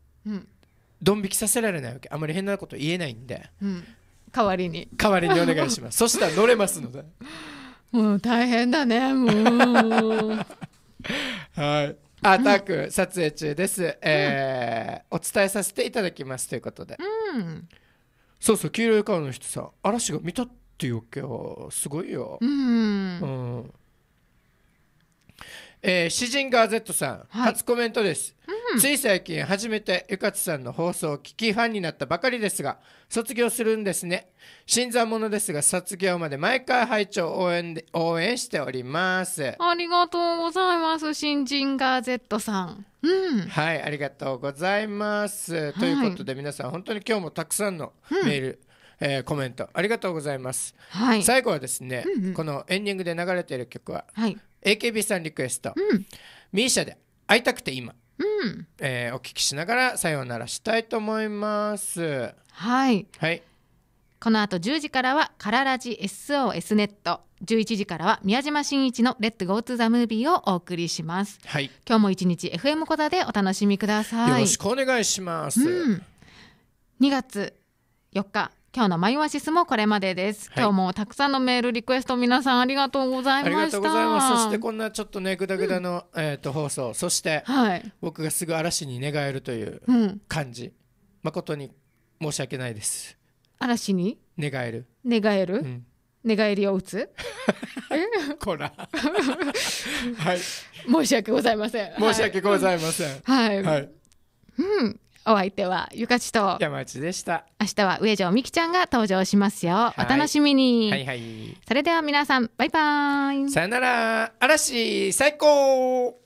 ドン引きさせられないわけあまり変なこと言えないんで、うん、代わりに代わりにお願いします [LAUGHS] そしたら乗れますのでもう大変だねもうはいアタック撮影中です、うん、えー、お伝えさせていただきますということで、うん、そうそう黄色い顔の人さ嵐が見たっていうわけよすごいようん、うんえー、詩人ガーゼットさん、はい、初コメントです、うん、つい最近初めてゆかつさんの放送を聞きファンになったばかりですが卒業するんですね新参者ですが卒業まで毎回拝聴応援で応援しておりますありがとうございます新人ガーゼットさんうん、はいありがとうございます、はい、ということで皆さん本当に今日もたくさんのメール、うんえー、コメントありがとうございます、はい、最後はですね、うんうん、このエンディングで流れている曲は、はい、AKB さんリクエスト、うん、ミーシャで会いたくて今、うんえー、お聞きしながらさようならしたいと思いますはいはいこの後10時からはカララジ SOS ネット11時からは宮島真一のレッツゴートゥザムービーをお送りします、はい、今日も一日 FM 小座でお楽しみくださいよろしくお願いします、うん、2月4日今日のマイオアシスもこれまでです、はい、今日もたくさんのメールリクエスト皆さんありがとうございましたありがとうございますそしてこんなちょっとねぐだぐだの、うん、えっ、ー、と放送そして、はい、僕がすぐ嵐に寝返るという感じ、うん、誠に申し訳ないです嵐に寝返る寝返る、うん、寝返りを打つ [LAUGHS] こらはい申し訳ございません申し訳ございません、はい、はい、はい、うんお相手はゆかちと山内でした明日は上条美希ちゃんが登場しますよお楽しみに、はいはい、それでは皆さんバイバイさよなら嵐最高